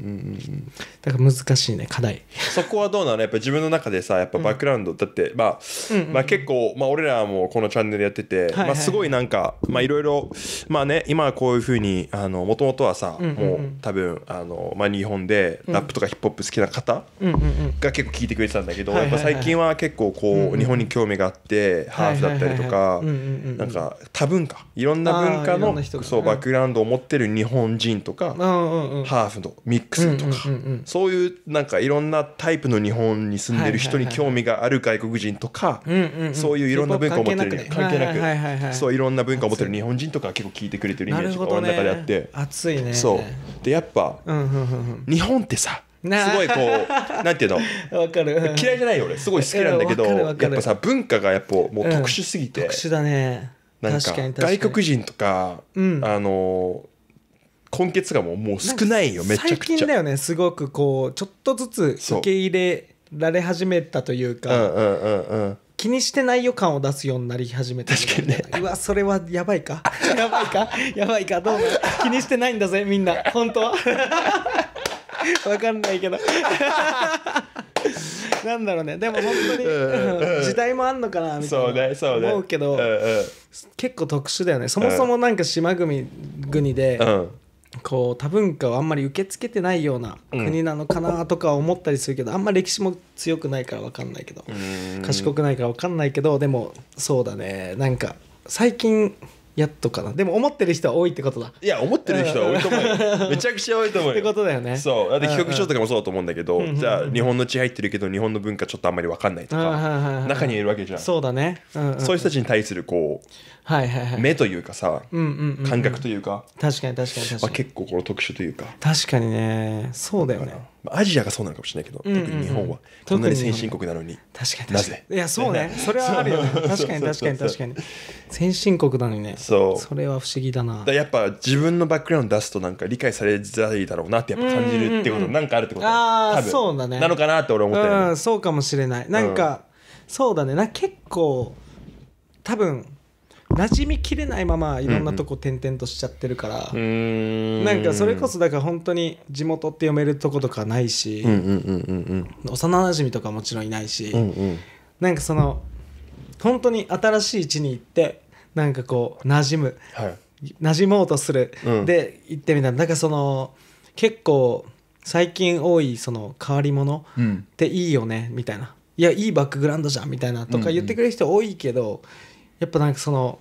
だから難しいね課題そこはどうなのやっぱ自分の中でさやっぱバックグラウンド、うん、だってまあ、うんうんうん、まあ結構、まあ、俺らもこのチャンネルやってて、はいはいまあ、すごいなんかまあいろいろまあね今はこういうふうにもともとはさ、うんうんうん、もう多分あの、まあ、日本でラップとかヒップホップ好きな方が結構聞いてくれてたんだけど、うんうんうん、やっぱ最近は結構こう、日本に興味があって、はいはいはだったりとかなんか多文化いろんな文化のそうバックグラウンドを持ってる日本人とかハーフのミックスとかそういうなんかいろんなタイプの日本に住んでる人に興味がある外国人とかそういういろんな文化を持ってる関係なくそういろんな文化を持ってる日本人とか結構聞いてくれてるイメージが俺の中であって熱いねそうでやっぱ日本ってさすごいこう なんていうのわかる嫌いじゃないよ俺すごい好きなんだけどやっぱさ文化がやっぱもう特殊すぎて、特殊だねなんか外国人とか、うん、あの根血がもうもう少ないよめちゃくちゃ最近だよねすごくこうちょっとずつ受け入れられ始めたというかう、うんうんうんうん、気にしてない予感を出すようになり始めた確かにねうわそれはやばいか やばいか やばいかどうも気にしてないんだぜみんな本当は分 かんないけど なんだろうねでも本当に、ん時代もあんのかなみたいな思うけど、結構特殊だよねそもそもなんか島国国で、こう多文化をあんまり受け付けてないような国なのかなとか思ったりするけど、あんまり歴史も強くないから分かんないけど賢くないから分かんないけどでもそうだねなんか最近やっとかなでも思ってる人は多いってことだいや思ってる人は多いと思うよ めちゃくちゃ多いと思うよってことだよねそうだって帰国書とかもそうだと思うんだけど、うんうん、じゃあ日本の血入ってるけど日本の文化ちょっとあんまり分かんないとか、うんうん、中にいるわけじゃんそうだね、うんうん、そういう人たちに対するこうはいはいはい、目というかさ、うんうんうん、感覚というか確かに確かに確かまあ、に、結構この特殊というか確かにねそうだよねまあアジアがそうなのかもしれないけど、うんうんうん特に日本はこんなに先進国なのに確かに確かになぜいやそうね それはあるよね確かに確かに確かに先進国なのにねそうそれは不思議だなだやっぱ自分のバックグラウンド出すとなんか理解されづらいだろうなってやっぱ感じるってことなんかあるってことああそうだねなのかなって俺思ったようんそうかもしれないなんか、そうだねな結構多分馴染みきれないままいろんなとこ転々としちゃってるから、なんかそれこそだから本当に地元って読めるとことかないし、幼なじみとかもちろんいないし、なんかその本当に新しい地に行ってなんかこう馴染む、馴染もうとする、で行ってみたいななんかその結構最近多いその変わり者っていいよね、みたいな。いやいいバックグラウンドじゃんみたいなとか言ってくれる人多いけど、うんうんやっぱなんかその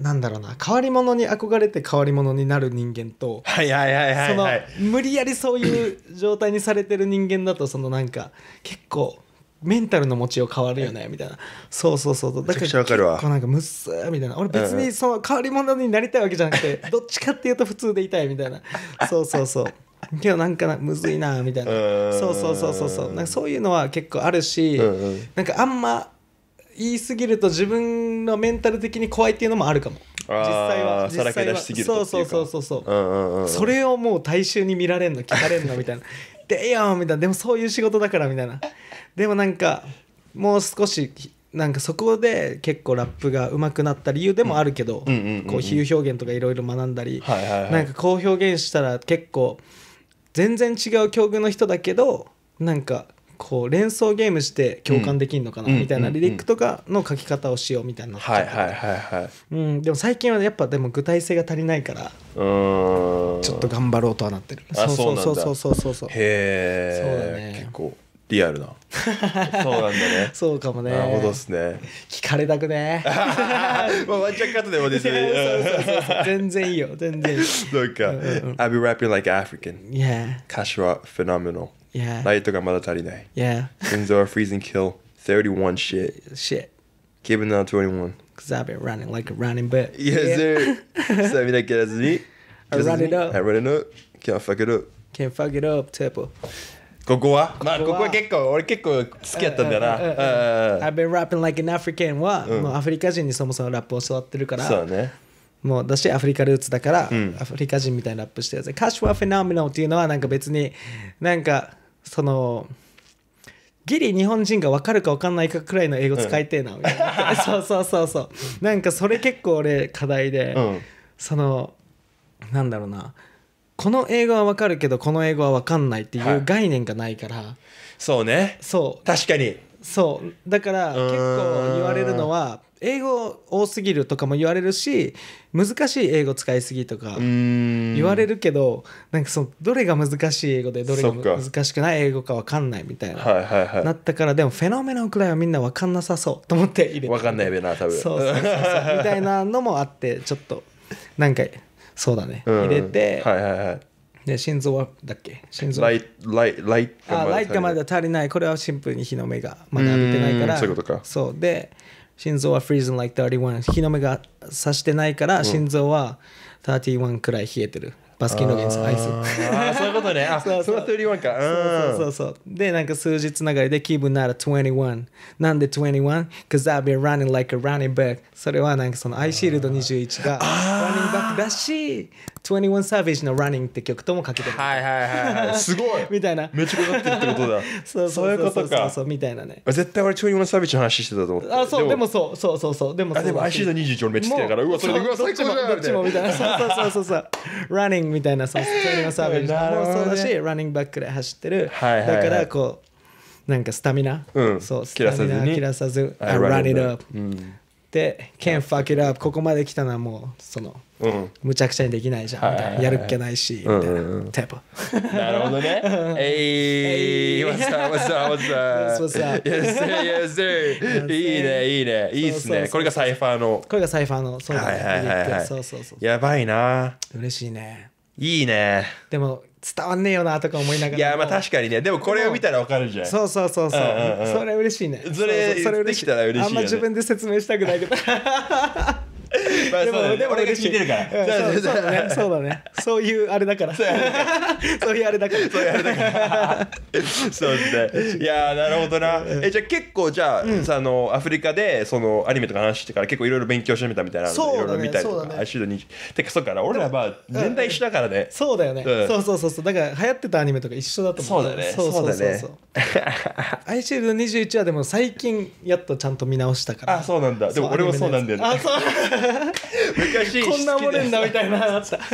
なんだろうな変わり者に憧れて変わり者になる人間とはいはいはいその無理やりそういう状態にされてる人間だとそのなんか結構メンタルの持ちよう変わるよねみたいなそうそうそうだから結構なんかむっすーみたいな俺別にその変わり者になりたいわけじゃなくて どっちかっていうと普通でいたいみたいなそうそうそう。けどなんかむずいなみたいなそうそうそうそうそうなんかそういうのは結構あるし、うんうん、なんかあんま言いすぎると自分のメンタル的に怖いっていうのもあるかも実際はさらけ出しすぎるとそうそうそうそうそううんうんうん、それをもう大衆に見られんの聞かれんのみたいな「でよ」みたいな「でもそういう仕事だから」みたいなでもなんかもう少しなんかそこで結構ラップが上手くなった理由でもあるけど、うん、こう比喩表現とかいろいろ学んだり、はいはいはい、なんかこう表現したら結構全然違う境遇の人だけどなんかこう連想ゲームして共感できるのかなみたいなリリックとかの書き方をしようみたいなはいはいはいうでも最近はやっぱでも具体性が足りないからちょっと頑張ろうとはなってるそうそうそうそうそうそうそうへえ、ね、結構リアルな そうなんだねそうかもねなるほどですね聞かれたくね まあワンチャンカットでもですね全然いいよ全然いい そうか、I'll be rapping like African yeah k a s h u a phenomenal Yeah. Yeah. Gonzalo freezing kill 31 shit. Shit. Keeping down 21. Because I've been running like a running back. Yes, sir. I'm yeah. sir. I run it up. I run it up. Can't fuck it up. Can't fuck it up, Temple. ここはまあここは結構俺結構好きやったんだよな。I've been rapping like an African は、うん、もうアフリカ人にそもそもラップを教わってるから。そうね。もうだしアフリカルーツだから、うん、アフリカ人みたいなラップしてるやつ。歌手はフェノミノっていうのはなんか別になんか。そのギリ日本人が分かるか分かんないかくらいの英語使いてえな、たいな そうそうそうそうなんかそれ結構俺課題で、うん、そのなんだろうなこの英語は分かるけどこの英語は分かんないっていう概念がないから、はい、そうねそう確かにそうだから結構言われるのは英語多すぎるとかも言われるし難しい英語使いすぎとか言われるけどなんかそのどれが難しい英語でどれが難しくない英語か分かんないみたいな、はいはいはい、なったからでもフェノメノくらいはみんな分かんなさそうと思って入れて分かんないべな多分そうそうそうそう みたいなのもあってちょっとなんかそうだね、うん、入れて、はいはいはいで心臓はだっけ心臓ライライライあライがまだ足りないこれはシンプルに日の目がまだ浴びてないからそうういことかそうで心臓は freezing like 31日の目がさしてないから心臓は31くらい冷えてる、バスキンロギンスアイスあそういうことねあ そうそうそ31かそうそうそうでなんか数日流れで気分なら21なんで 21?Cause I've been running like a running back それはなんかそのアイシールド21がランニングバックだし21 Savage の Running って曲ともかけてる。はいはいはい、すごいみたいな。めっちゃかかってるってことだ。そうそうそうそうそうそうみたいなね。絶対俺21 Savage の話してたと思って。あ、そう、でもそう、そうそうそう。でもそうでも IC の21俺めっちゃ好きだから、うわ、それでうわ、最高じゃんどっちもみたいな。そうそうそうそう。Running みたいな、そう、21 Savage もそうだし、Running Back で走ってる。はいはい、はい。だからこう、なんかスタミナ、うん、そう、スタミナ切らさずに。切らさず、I run it up、うん。で、can't fuck it up、ここまで来たのはもう、その。うん、むちゃくちゃにできないじゃん、いやるっけないし、みたいな、テープなるほどねえい、わ w わ a わ s そうさ h a t s up w いいねいいねいいっすねこれがサイファーのこれがサイファーのそうだね、はいはいはいそうそうそうやばいな嬉しいねいいねでも伝わんねえよなとか思いながらいやまあ確かにねでもこれを見たらわかるじゃんそうそうそうそううそれ嬉しいねそれれできたら嬉しい、ね、あんま自分で説明したくないけどまあ、でも、でも俺が聞いてるから。そうだね。そうだね。そういうあれだから。そういうあれだから。そういうあれだから。そうね。いやなるほどな。え、じゃあ結構、じゃあ、あの、アフリカで、その、アニメとか話してから結構いろいろ勉強してみたみたいな。そうだね。いろいろ見たりとか、に。てか、そうから、俺らは年代一緒だからね。そうだよね。そうそうそうそう。だから流行ってたアニメとか一緒だと思う。そうだね。そうそうそうそう。アイシールド21はでも最近やっとちゃんと見直したから。あ、そうなんだ。でも俺もそうなんだよね。あ、そう。昔こんなおもろいんだみたいなったこ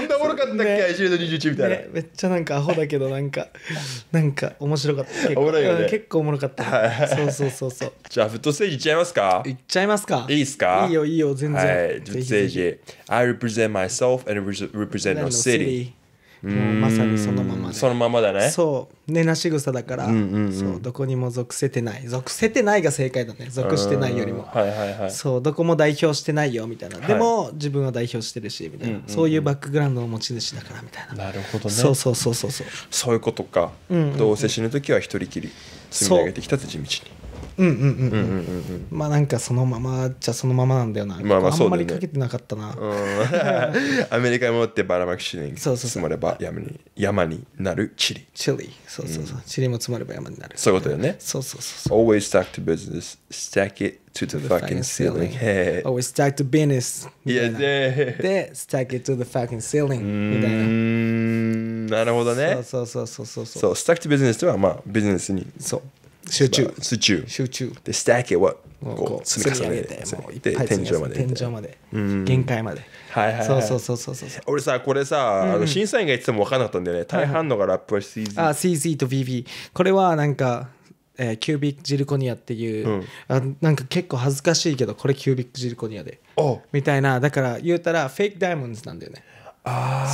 んなおもろかったっけ、ね、アイシールド21みたいな、ね、めっちゃなんかアホだけどなんか なんか面白かった結構おもろいよ、ね、結構おもろかったそうそうそうそうじゃあフットステージいっちゃいますかいっちゃいますかいいっすかいいよいいよ全然はいフットステージ I represent myself and represent our city もうまさにそのままでそのままだねそうねなし草だから、うんうんうん、そうどこにも属せてない属せてないが正解だね属してないよりも、はいはいはい、そうどこも代表してないよみたいな、はい、でも自分は代表してるしみたいな、うんうんうん、そういうバックグラウンドの持ち主だからみたいななるほどねそうそうそうそうそうそういうことか、うんうんうん、どうせ死ぬ時は一人きり積み上げてきたって地道にうんうんうんうんうんうんまあなんかそのままじゃそのままなんだよなまあまあそうあんまりかけてなかったな、アメリカに戻ってバラマキシリにそうそうそう積もれば山に山になるチリ。チリそうそうそう、チリも積もれば山になるそういうことだよねそうそうそうそう Always stack to business, stack it to the fucking ceiling. Hey. Always stack to business みたいな Yeah, yeah. で stack it to the fucking ceiling みたいななるほどね。そうそうそうそうそうそう stack to business ではまあビジネスにそう集中集中集中でスタッキーはこう積み重ねてて天井まで天井まで限界まではいはいそうそうそうそうそう俺さこれさ審査員が言ってても分からなかったんだよね大半のがラップは CZ あ CZ と VV これはなんかえー、キュービックジルコニアっていう、うん、あなんか結構恥ずかしいけどこれキュービックジルコニアでみたいなだから言うたらフェイクダイモンズなんだよね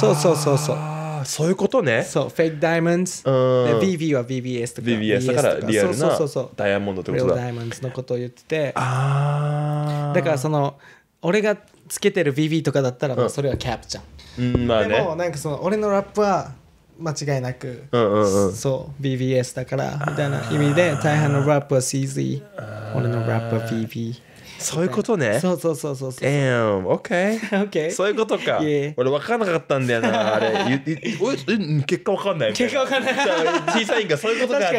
そうそうそうそうそういうことねそうフェイクダイモンド VV は VBS とか VBS だからリアルなダイヤモンドってことだダイヤモンドのことを言っててあだからその俺がつけてる VV とかだったらまあそれはキャプチャん、うんまあね、でもなんかその俺のラップは間違いなく、ううそう BBS だからみたいな意味で大半のラップは CZ 俺のラップは VV そういうことね。そうそうそうそうそう。Damn, okay. okay. そういうことか。Yeah. 俺分からなかったんだよな、あれ。結果分かんない結果分かんない。小さいんか、そういうことかっ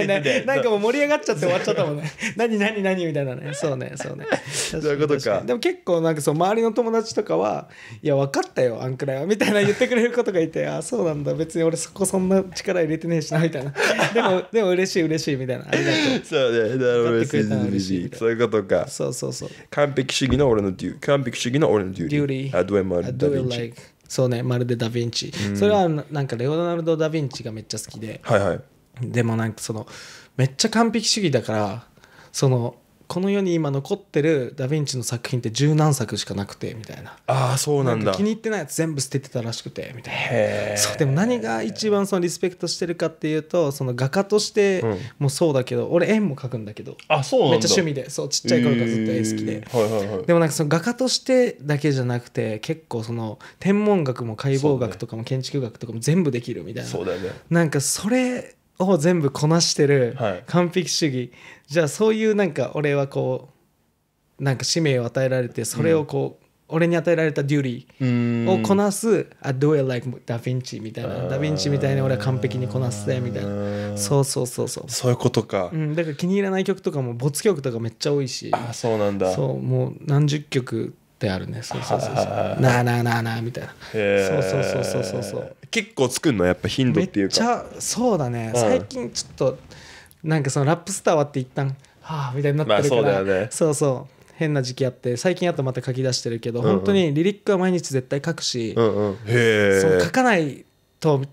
なんかもう盛り上がっちゃって終わっちゃったもんね。何何何みたいなね。そうね、そうね。そういうことか。でも結構なんかそう周りの友達とかは、いや分かったよ、あんくらいは。みたいな言ってくれることがいて、あ、そうなんだ。別に俺そこそんな力入れてねえしな、みたいな。でも、でも嬉しい嬉しいみたいな。ありがとう。そうね、だから嬉しい。そういうことか。そうそうそう。完璧主義の俺のデュー。完璧主義の俺のデュー。デューリー。アドエマルダ・ヴィンチ。そうね、まるでダ・ヴィンチ。それはなんかレオナルド・ダ・ヴィンチがめっちゃ好きで。はいはい。でもなんかその、めっちゃ完璧主義だから、その、この世に今残ってるダ・ヴィンチの作品って十何作しかなくてみたいなああそうなんだ気に入ってないやつ全部捨ててたらしくてみたいなそうでも何が一番そのリスペクトしてるかっていうとその画家としてもそうだけど、うん、俺円も描くんだけどあそうめっちゃ趣味でそうちっちゃい頃からずっと絵好きで、はいはいはい、でもなんかその画家としてだけじゃなくて結構その天文学も解剖学とかも建築学とかも全部できるみたいなそうだよねなんかそれを全部こなしてる完璧主義じゃあそういうなんか俺はこうなんか使命を与えられてそれをこう、俺に与えられたデューリーをこなす「あどうやら like ダ・ヴィンチ」みたいなダ・ヴィンチみたいな俺は完璧にこなすぜみたいなそうそうそうそうそういうことか、うん、だから気に入らない曲とかも没曲とかめっちゃ多いしあそうなんだそうもう何十曲ってあるねそうそうそうそうなあなあなあなあみたいなそうそうそうそうそうそう結構作るのやっぱ頻度っていうかめっちゃそうだね、うん、最近ちょっとなんかそのラップスターはって一旦はあみたいになってるから、まあそうね、そうそう変な時期あって最近あとまた書き出してるけど、うんうん、本当にリリックは毎日絶対書くし、うんうん、そう書かないと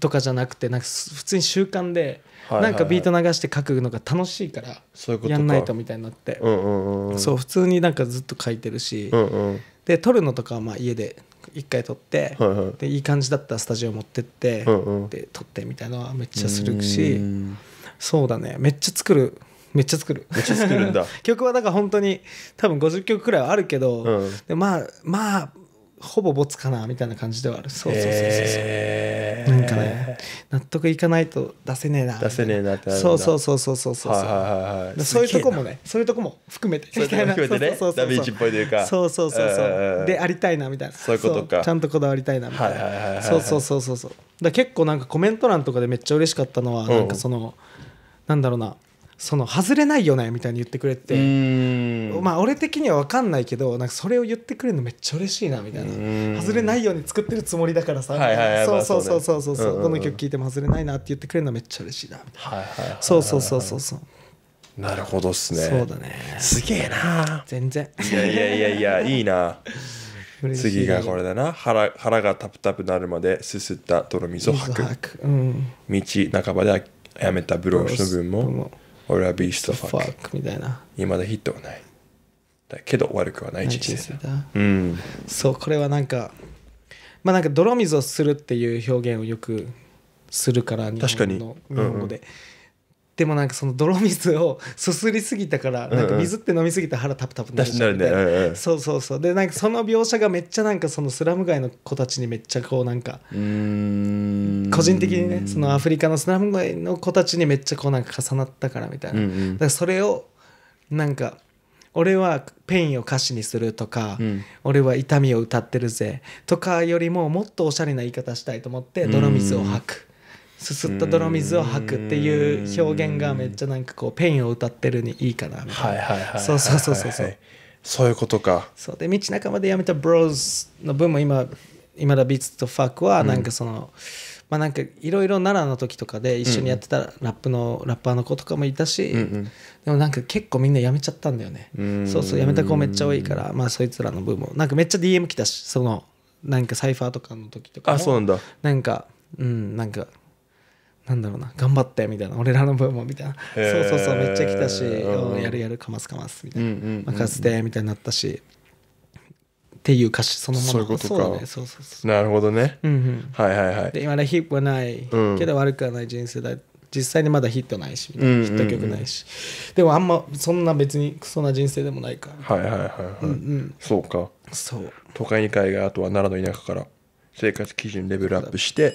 とかじゃなくてなんか普通に習慣で、はいはい、なんかビート流して書くのが楽しいからやんないとみたいになって、うんうん、そう普通になんかずっと書いてるし、うんうん、で撮るのとかはまあ家で1回撮って、はいはい、でいい感じだったらスタジオ持ってって、うんうん、で撮ってみたいなのはめっちゃするし。うんそうだねめっちゃ作るめっちゃ作るめっちゃ作るんだ 曲はだから本当に多分50曲くらいはあるけど、うん、でまあまあほぼボツかなみたいな感じではあるそうそうそうそうそう、えー、なんかね納得いかないと出せねえな出せねえなってそうそうそうそうそうそう、はいはい、そういうとこもねそういうとこも含めてみたいなそうそうそうそうダヴィうそうそうそうそうでありたいなみたいなそういうことかちゃんとこだわりたいなみたいなそうそうそうそうそうだ結構なんかコメント欄とかでめっちゃ嬉しかったのは、うん、なんかその、うんなんだろうなその外れないよねみたいに言ってくれてまあ俺的には分かんないけどなんかそれを言ってくれるのめっちゃ嬉しいなみたいな外れないように作ってるつもりだからさ、そうそうそうそうそうそこの曲聴いても外れないなって言ってくれるのめっちゃ嬉しいなみたいな、そうそうそうそうそうなるほどっすねそうだねすげえな全然いやいやいやいや いいな次がこれだな腹腹がタプタプなるまですすった泥水を吐く、うん、道半ばでやめたブローシの分も俺はビーストファックみたいな未だヒットはないだけど悪くはない人生だ、うん、そうこれはなんかまあなんか泥水をするっていう表現をよくするから日本の確かに日本語で、うんうん、でもなんかその泥水を すすりすぎたからなんか水って飲みすぎた腹タプタプなるし、うんうん、そうそうそうでなんかその描写がめっちゃなんかそのスラム街の子たちにめっちゃこうなんか個人的にねそのアフリカのスラム街の子たちにめっちゃこうなんか重なったからみたいな、うんうん、だからそれをなんか俺はペインを歌詞にするとか、うん、俺は痛みを歌ってるぜとかよりももっとおしゃれな言い方したいと思って泥水を吐く。すすった泥水を吐くっていう表現がめっちゃなんかこうペインを歌ってるにいいかなみたいなそうそうそうそうそうそういうことかそうで道仲間でやめたブローズの分も今今田ビーツとファークはなんかその、うん、まあなんかいろいろ奈良の時とかで一緒にやってたラップの、ラッパーの子とかもいたし、うんうん、でもなんか結構みんな辞めちゃったんだよね、うそうそう辞めた子めっちゃ多いからまあそいつらの分もなんかめっちゃ DM 来たしそのなんかサイファーとかの時とかあそうなんだなんかうんなんかなんだろうな頑張ってみたいな俺らの分もみたいな、そうそうそうめっちゃ来たし、うん、やるやるかますかますみたいな、任せてみたいになったしっていう歌詞そのものそういうことかそう、ね、そうそうそうなるほどね、うんうん、はいはいはいで今ねヒップはない、けど悪くはない人生だ実際にまだヒットないしヒット曲ないしでもあんまそんな別にクソな人生でもないからはいはいはいはい、うんうん、そうかそう都会に海外あとは奈良の田舎から生活基準レベルアップして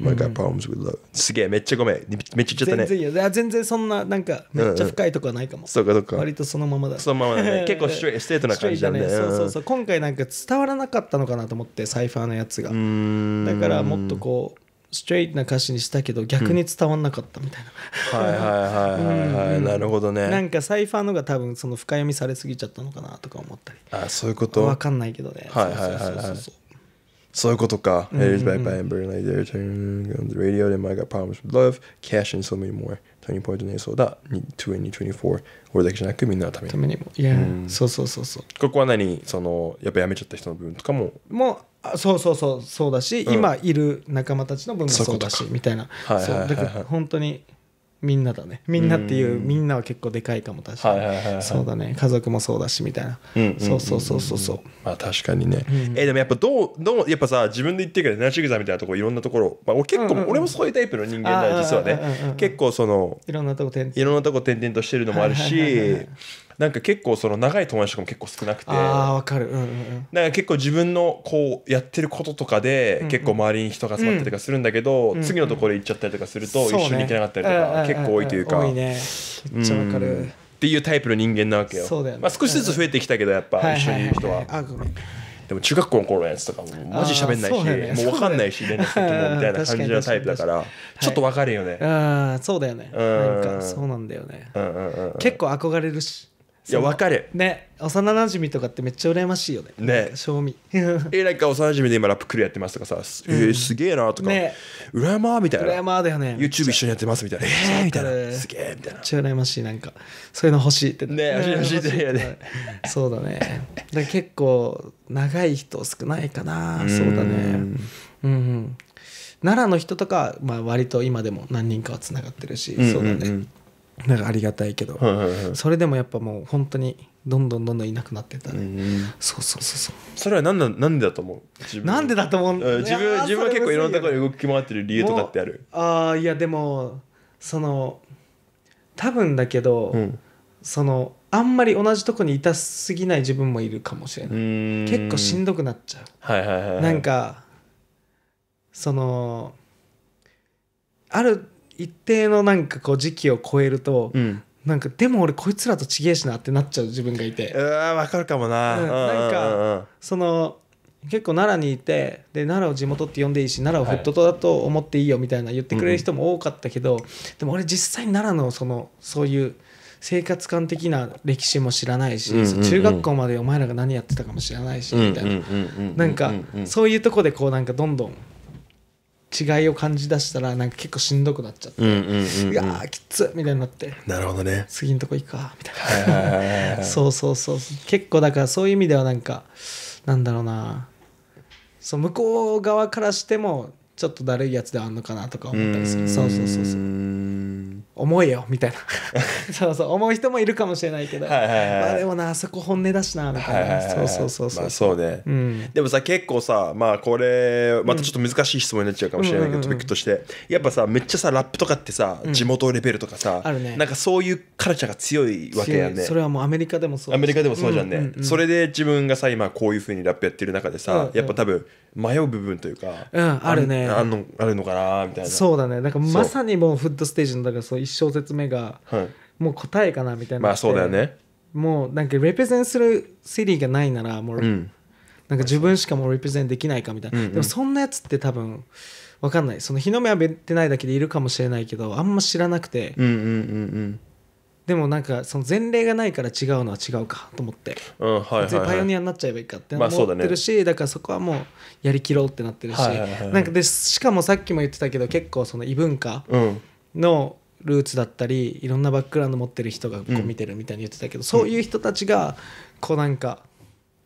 で、problems with love。すげえ、めっちゃごめん。めっちゃ言っちゃったね。全然いいよ。全然そんな、なんか、めっちゃ深いとこはないかも。そうか、そうか。割とそのままだ。そのままだね。結構ストレステートな感じだね。そうそうそう。今回なんか伝わらなかったのかなと思って、サイファーのやつが。だから、もっとこう、ストレートな歌詞にしたけど、逆に伝わらなかったみたいな。はいはいはいはい。なるほどね。なんかサイファーのが多分、その深読みされすぎちゃったのかなとか思ったり。あ、そういうことわかんないけどね。はいはいはい。そうそうそう。そういうことか。ヘルズバイバイ、ブルーライダー、トゥーン、グンズ、ラディオ、デマイガ、プロムス、ブルーフ、キャッシュ、ソミモア、トゥニポイントネイソーダ、トゥエニトゥニフォー、ウォじゃなくみんなのためためにも。いや、うん、そうそうそうそう。ここは何その、やっぱ辞めちゃった人の部分とかも。もあそうそうそう、そうだし、うん、今いる仲間たちの部分もそうだし、みたいな。はいはいはい、はい。そうだから本当に。みんなだねみんなっていうみんなは結構でかいかも確かに、はいはいはいはい、そうだね家族もそうだしみたいな、うんうん、そうそうそうそうそうまあ確かにね、うん、えー、でもやっぱどうどうやっぱさ自分で言ってるけどナチグザみたいなとこいろんなところ、まあ、俺結構、うんうん、俺もそういうタイプの人間だ実はね結構そのいろんなとこ点々としてるのもあるし、はいはいはいはいなんか結構その長い友達とかも結構少なくてああわかる、うんうん、なんか結構自分のこうやってることとかで結構周りに人が集まったりとかするんだけど、うんうん、次のところ行っちゃったりとかすると一緒に行けなかったりとか結構多いというか、多いねめっちゃわかる、うん、っていうタイプの人間なわけよそうだよ、ね、まあ、少しずつ増えてきたけどやっぱ一緒にいる人は。でも中学校の頃のやつとかもマジ喋んないし、ね、もう分かんないし連絡先もみたいな感じのタイプだからちょっと分かるよね、はい、ああそうだよねなんかそうなんだよね、うんうんうん、結構憧れるしいや分かるね幼なじみとかってめっちゃ羨ましいよねね賞味 えなんか幼なじみで今ラップクルやってますとかさ、うん、えー、すげえなとか、ね、羨まーみたいな羨まーだよね YouTube 一緒にやってますみたいなえー、みたいなすげえみたいなめっちゃ羨ましいなんかそういうの欲しいってね欲しい欲しいってね そうだねだ結構長い人少ないかなそうだねうんうん奈良の人とか、まあ、割と今でも何人かはつながってるし、うんうんうん、そうだねなんかありがたいけど、はいはいはい、それでもやっぱもう本当にどんどんどんどんいなくなってたね、うん、そうそうそうそうそれは何だ何でだと思うなんでだと思う自分自分は結構いろんなところ動き回ってる理由とかってあるああいやでもその多分だけど、うん、そのあんまり同じとこにいたすぎない自分もいるかもしれない結構しんどくなっちゃう、はいはいはい、なんかそのある一定のなんかこう時期を超えると、うん、なんかでも俺こいつらとちげえしなってなっちゃう自分がいてうわわかるかもな、うん、なんかその結構奈良にいてで奈良を地元って呼んでいいし奈良をフットとだと思っていいよみたいな言ってくれる人も多かったけど、うんでも俺実際奈良のそのそういう生活感的な歴史も知らないし、うんうんうん、中学校までお前らが何やってたかも知らないしみたいな、うんうん、なんかそういうとこでこうなんかどんどん違いを感じ出したらなんか結構しんどくなっちゃって「うんうんうんうん、いやきつ」みたいになってなるほどね次のとこ行くかみたいなそうそうそう結構だからそういう意味ではなんかなんだろうなそう向こう側からしてもちょっとだるいやつであんのかなとか思ったりする、うそうそうそうそう思えよみたいな そうそう思う人もいるかもしれないけどはい、まあ、でもなあそこ本音だしなみたいな、はいはい、そうそうそうそう、まあ、そうね、うん、でもさ結構さまあこれまたちょっと難しい質問になっちゃうかもしれないけど、うん、トピックとしてやっぱさめっちゃさラップとかってさ、うん、地元レベルとかさ、あるね、なんかそういうカルチャーが強いわけやねそれはもうアメリカでもそうアメリカでもそうじゃんね、うんうんうん、それで自分がさ今こういうふうにラップやってる中でさ、うんうん、やっぱ多分迷う部分というか、うん、あるねあのあるのかなみたいなそうだねなんかまさにもうフットステージのだからそう1小節目が、もう答えかなみたいなまあそうだよねもうなんかレプレゼンするセリーがないならもう、うん、なんか自分しかもうレプレゼンできないかみたいな、うんうん、でもそんなやつって多分分かんないその日の目浴びてないだけでいるかもしれないけどあんま知らなくて、うんうんうんうんでもなんかその前例がないから違うのは違うかと思って、うんはいはいはい、パイオニアになっちゃえばいいかって思ってるし、まあだね、だからそこはもうやりきろうってなってるし、なんかでしかもさっきも言ってたけど結構その異文化のルーツだったりいろんなバックグラウンド持ってる人がこう見てるみたいに言ってたけど、うん、そういう人たちがこうなんか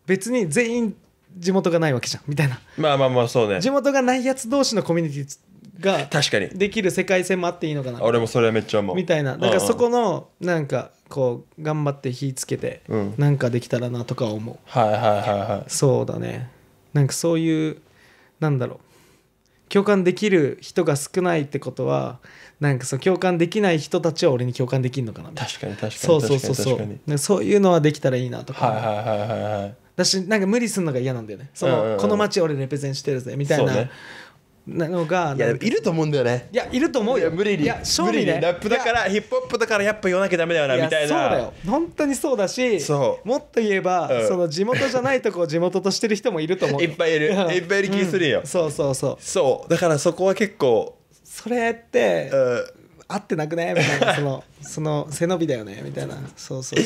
別に全員地元がないわけじゃんみたいなまあまあまあそうね地元がないやつ同士のコミュニティが確かにできる世界線もあっていいのかな俺もそれはめっちゃ思うみたいなだからそこのなんかこう頑張って火つけてなんかできたらなとか思う、うん、はいはいはいはいそうだねなんかそういうなんだろう共感できる人が少ないってことは、うんなんかそう共感できない人たちは俺に共感できるのかな確かに確かにそうそうそうそうそういうのはできたらいいなとか、はいはいはいはい、だしなんか無理するのが嫌なんだよねその、この街俺レプレゼンしてるぜみたいな、ね、なのがいやいると思うんだよねいやいると思うよ無理にいや正味ねラップだからヒップホップだからやっぱ言わなきゃダメだよなみたいなそうだよ本当にそうだしそうもっと言えば、うん、その地元じゃないとこを地元としてる人もいると思う いっぱいいるいっぱいいる気するよ、うん、そうそうそうそうだからそこは結構それって、合ってなくねみたいなその その背伸びだよねみたいなそうそうそう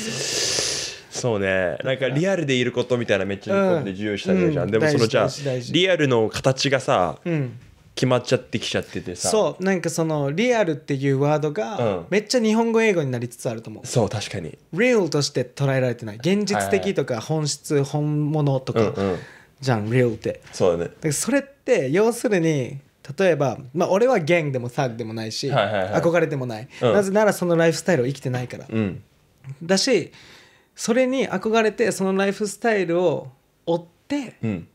そうねなんかリアルでいることみたいなめっちゃ日本で重要視されるじゃん、うん、でもそのじゃあリアルの形がさ、うん、決まっちゃってきちゃっててさそうなんかそのリアルっていうワードが、めっちゃ日本語英語になりつつあると思う、うん、そう確かにリアルとして捉えられてない現実的とか本質本物とか、じゃんリアルってそうだねそれって要するに例えば、まあ、俺はゲンでもサグでもないし、はいはいはい憧れてもない、うんなぜならそのライフスタイルを生きてないから、うんだしそれに憧れてそのライフスタイルを追ってうん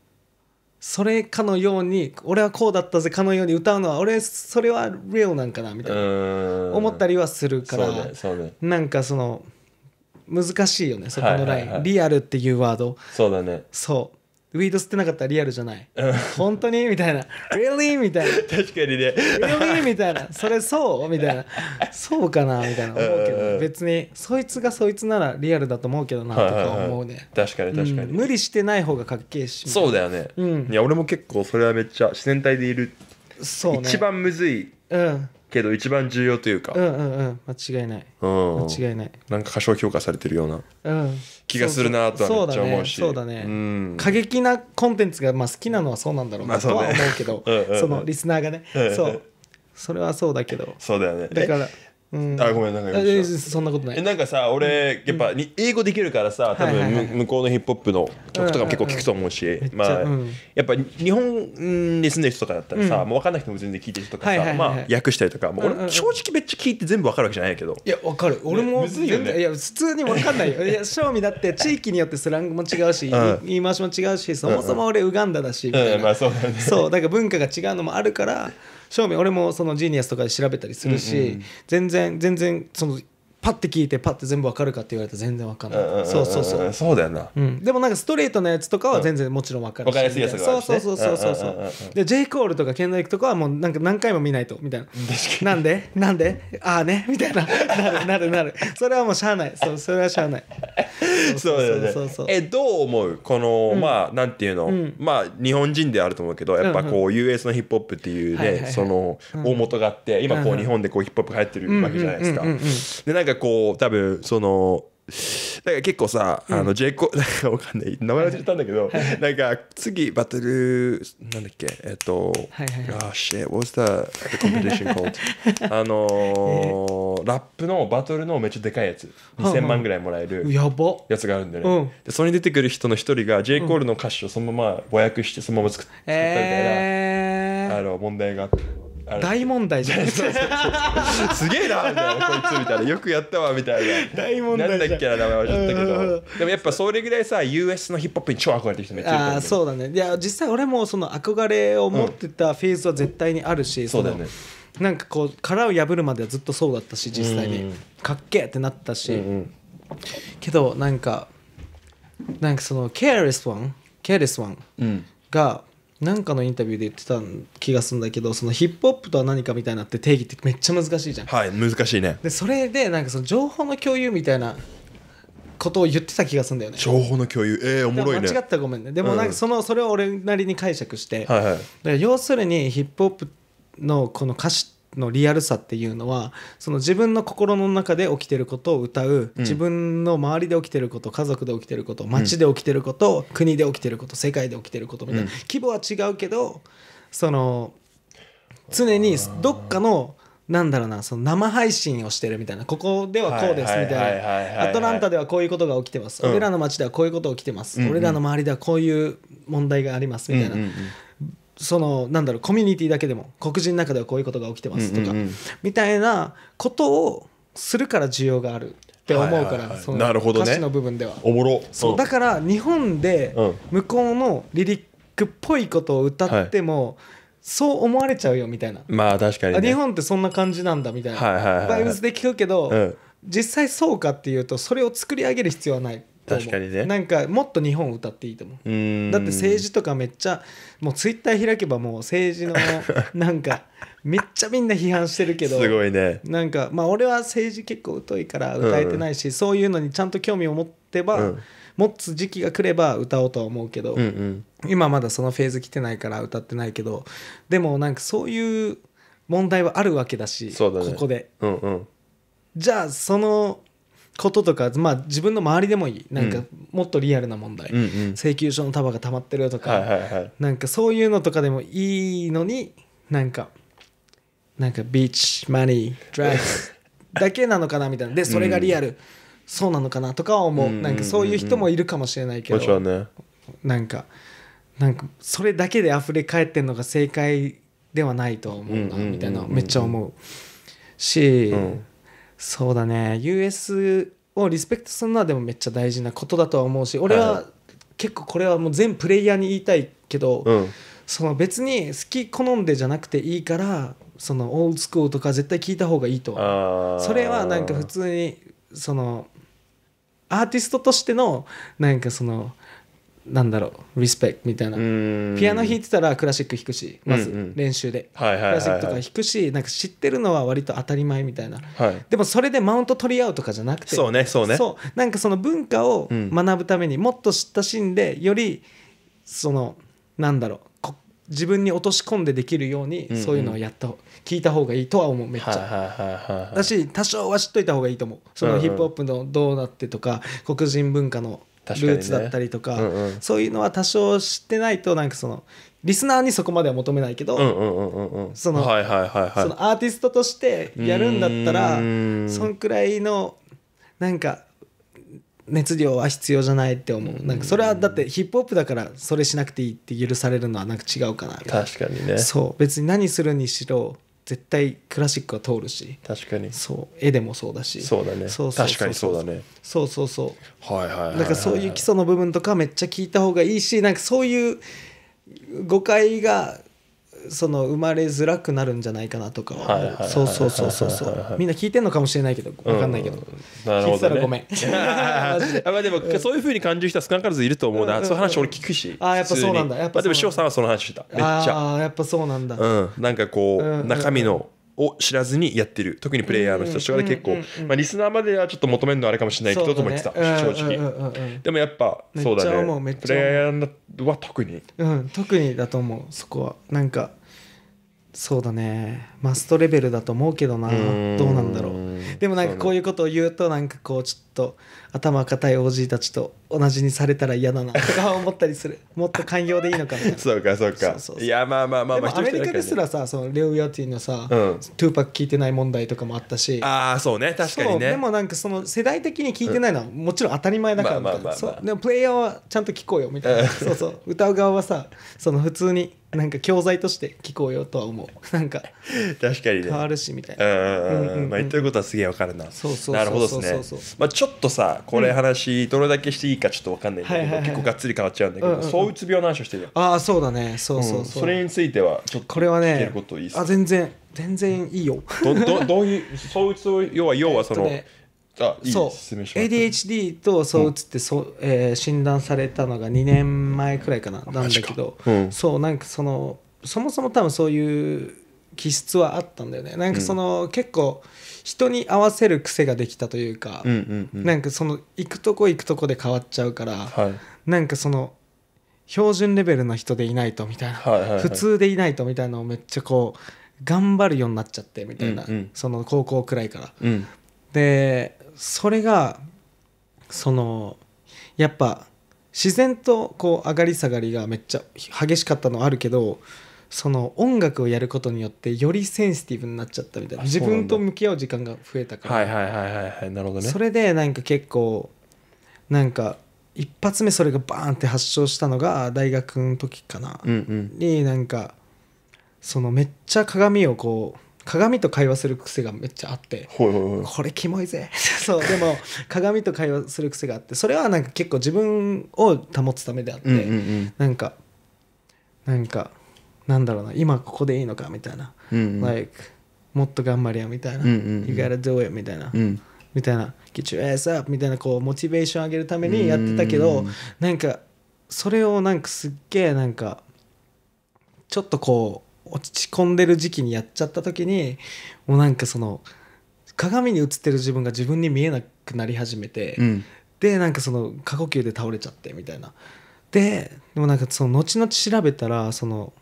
それかのように俺はこうだったぜかのように歌うのは俺それはレオなんかなみたいな、思ったりはするからそうそうなんかその難しいよねそこのライン、はいはいはいリアルっていうワードそうだねそうウィード吸ってなかったらリアルじゃない。うん、本当にみたいな。Really? みたいな。確かにね。Really? みたいな。それそうみたいな。そうかなみたいな思うけど、うん、別にそいつがそいつならリアルだと思うけどなとか思うね。確かに確かに、うん、無理してない方がかっけえし。そうだよね。うん、いや俺も結構それはめっちゃ自然体でいる。そう、ね、一番むずい。うん。けど一番重要というか、うんうんうん間違いない、うん、間違いないなんか過小評価されてるような、うん、気がするなとはめっちゃ思うしそうだね、ねうん、過激なコンテンツがまあ好きなのはそうなんだろうなとは思うけど、まあそうね、そのリスナーがね、そうそれはそうだけどそうだよねだからうん、あごめんなんかえそんなことないえなんかさ俺やっぱ、に英語できるからさ多分、はいはいはい向こうのヒップホップの曲とかも結構聞くと思うし、んうんまあ、うんやっぱ日本に住んでる人とかだったらさ、もう分かんない人も全然聞いてる人とかさ、はいはいはいまあ、訳したりとか、うんうん俺正直めっちゃ聞いて全部分かるわけじゃないけど、いやわかる俺もむずいね全然いや普通に分かんないよいや正味だって地域によってスラングも違うし、言い回しも違うしそもそも俺ウガンダだしうんまあそうそうだから文化が違うのもあるから正味俺もそのジーニアスとかで調べたりするし、全然全然そのパッて聞いてパッて全部わかるかって言われたら全然わかんない、そうそうそうそうだよな、うん、でもなんかストレートなやつとかは全然もちろんわかるわ、うん、かりやすいやつが、ね、そうそうそうそうそう,、うんうんうん、で J コールとかケンドリックとかはもうなんか何回も見ないと みたいななんでなんでああねみたいななるなるなるそれはもうしゃあないそうそれはしゃあないそうだよねそうそうえどう思うこの、うん、まあなんていうの、うん、まあ日本人であると思うけどやっぱこう、うんうん、US のヒップホップっていうね、はいはいはい、その大元があって今こう、日本でこうヒップホップ流行ってるわけじゃないですか、でなんかかこう多分そのんか結構さ、うん、あのイコ なんかわかんない名前忘れたんだけど、なんか次バトルなんだっけえっと、はいはいはい、あ、what's the the competition called あのー、ラップのバトルのめっちゃでかいやつ2000万ぐらいもらえるやばやつがあるんだよね、うん、でそれに出てくる人の一人が J コールの歌詞をそのまま和訳してそのまま作ったみたいな、えー、あの問題があって。大問題じゃないですかすげえなみたいなこいつみたいなよくやったわみたいな大問題なんだっけな名前忘れたけどでもやっぱそれぐらいさ US のヒップホップに超憧れてる人めっちゃいるとあそうだねいや実際俺もその憧れを持ってたフェーズは絶対にあるし、うん、そうだねなんかこう殻を破るまではずっとそうだったし実際に、うん、かっけえってなったし、うんうん、けどなんかなんかそのケアレスワンケアレスワン a r e がなんかのインタビューで言ってた気がするんだけどそのヒップホップとは何かみたいなって定義ってめっちゃ難しいじゃんはい難しいねでそれでなんかその情報の共有みたいなことを言ってた気がするんだよね情報の共有ええー、おもろいね間違ったらごめんねでもなんかその、それを俺なりに解釈して、はいはい、だから要するにヒップホップのこの歌詞ってのリアルさっていうのはその自分の心の中で起きてることを歌う、自分の周りで起きてること家族で起きてること街で起きてること、うん、国で起きてること世界で起きてることみたいな、うん、規模は違うけどその常にどっかのなんだろうなその生配信をしてるみたいなここではこうですみたいなアトランタではこういうことが起きてます、俺らの街ではこういうこと起きてます、俺らの周りではこういう問題がありますみたいな。そのなんだろうコミュニティだけでも黒人の中ではこういうことが起きてますとか、うんうんうん、みたいなことをするから需要があるって思うから、はいはい、なるほど、歌詞の部分ではおもろそう、うん、だから日本で向こうのリリックっぽいことを歌っても、はい、そう思われちゃうよみたいなまあ確かに、ね、日本ってそんな感じなんだみたいな、はいはいはいはい、バイブスで聞くけど、うん実際そうかっていうとそれを作り上げる必要はない確かにねなんかもっと日本歌っていいと思うだって政治とかめっちゃもうツイッター開けばもう政治の なんかめっちゃみんな批判してるけどすごいねなんかまあ俺は政治結構疎いから歌えてないし、うんそういうのにちゃんと興味を持ってば、うん、持つ時期が来れば歌おうとは思うけど、うんうん、今まだそのフェーズ来てないから歌ってないけどでもなんかそういう問題はあるわけだし、ね、ここで、うんうん、じゃあそのこととか、まあ、自分の周りでもいいなんかもっとリアルな問題、うんうん、請求書の束が溜まってるとか、はいはいはい、なんかそういうのとかでもいいのになんかなんかビーチマニードライブだけなのかなみたいなでそれがリアル、うん、そうなのかなとかは思ううんうんうん、なんかそういう人もいるかもしれないけど、ね、なんかなんかそれだけで溢れ返ってんのが正解ではないと思うな、うんうん、みたいなめっちゃ思うし、うんそうだね US をリスペクトするのはでもめっちゃ大事なことだとは思うし俺は結構これはもう全プレイヤーに言いたいけど、うん、その別に好き好んでじゃなくていいからそのオールスクールとか絶対聞いた方がいいとそれはなんか普通にそのアーティストとしてのなんかそのなんだろうリスペクトみたいなピアノ弾いてたらクラシック弾くしまず練習で、クラシックとか弾くしなんか知ってるのは割と当たり前みたいな、はい、でもそれでマウント取り合うとかじゃなくてそうねそうねそうなんかその文化を学ぶためにもっと親しんでよりそのなんだろう自分に落とし込んでできるようにそういうのをやった方、聞いた方がいいとは思うめっちゃだし多少は知っといた方がいいと思うそのヒップホップのどうなってとか黒人文化のルーツだったりとか、ねうんうん、そういうのは多少知ってないとなんかそのリスナーにそこまでは求めないけどそのアーティストとしてやるんだったらそんくらいのなんか熱量は必要じゃないって思うなんかそれはだってヒップホップだからそれしなくていいって許されるのはなんか違うかなみたいな確かにねそう別に何するにしろ絶対クラシックは通るし確かにそう絵でもそうだしそうだねそうそう確かにそうだねそうそうそうはいはいはい、はい、だかそういう基礎の部分とかめっちゃ聞いた方がいいしなんかそういう誤解がその生まれづらくなるんじゃないかなとかはそうそうそうそうそうみんな聞いてんのかもしれないけど分かんないけど、うん、なるほど、ね、聞いてたらごめん まあでも、うそういうふうに感じる人は少なからずいると思うな、うんうん、そういう話俺聞くしあやっぱそうなんだやっぱ、まあ、でも塩さんはその話してためっちゃあやっぱそうなんだうんなんかこう中身のを知らずにやってる特にプレイヤーの人たちで結構、まあ、リスナーまではちょっと求めるのあれかもしれないけどとも言ってた、正直、でもやっぱそうだねプレイヤーは特にうん特にだと思うそこはなんかそうだねマストレベルだと思うけどなどうなんだろうでもなんかこういうことを言うとなんかこうちょっと頭固い OG たちと同じにされたら嫌だなとか思ったりするもっと寛容でいいのかみ そうかそうかそうかいやまあまあまあまあアメリカですらさそのレオ・ヤティのさ、うん、トゥーパック聞いてない問題とかもあったしああそうね確かにねでもなんかその世代的に聞いてないのはもちろん当たり前だからそう、でもプレイヤーはちゃんと聞こうよみたいなそうそう歌う側はさその普通になんか教材として聞こうよとは思う なんか確かにね変わるしみたいなうんうんうんまあ言ってることはすげえわかるなそうそうなるほどですねまあちょっとさこれ話どれだけしていいかちょっとわかんないけど、結構がっつり変わっちゃうんだけど躁うつ病の話をしてるよああそうだねそうそうそう、それについてはこれはねあ全然全然いいよどどどういう躁うつ要は要はその、あそう ADHD とそうつってそ、うえー診断されたのが2年前くらいかななんだけど、うんそうなんかそのそもそも多分そういう気質はあったんだよねなんかその、結構人に合わせる癖ができたというか、うんうんうんなんかその行くとこ行くとこで変わっちゃうから、はいなんかその標準レベルの人でいないとみたいな、はいはいはい普通でいないとみたいなのをめっちゃこう頑張るようになっちゃってみたいな、うんうんその高校くらいから。うんでそれがそのやっぱ自然とこう上がり下がりがめっちゃ激しかったのあるけどその音楽をやることによってよりセンシティブになっちゃったみたいな自分と向き合う時間が増えたからはいはいはいはいはいなるほどねそれでなんか結構なんか一発目それがバーンって発症したのが大学の時かな、うんうん、になんかそのめっちゃ鏡をこう鏡と会話する癖がめっちゃあってこれキモいぜ そうでも鏡と会話する癖があってそれはなんか結構自分を保つためであって、うんうんうん、なんかなんかなんだろうな今ここでいいのかみたいな、うんうん、like もっと頑張れよみたいな、うんうんうん、You gotta do it みたいな、うん、みたいな Get your ass up みたいなこうモチベーション上げるためにやってたけど、うんうん、なんかそれをなんかすっげえなんかちょっとこう落ち込んでる時期にやっちゃった時にもうなんかその鏡に映ってる自分が自分に見えなくなり始めて、うん、でなんかその過呼吸で倒れちゃってみたいなででもなんかその後々調べたらその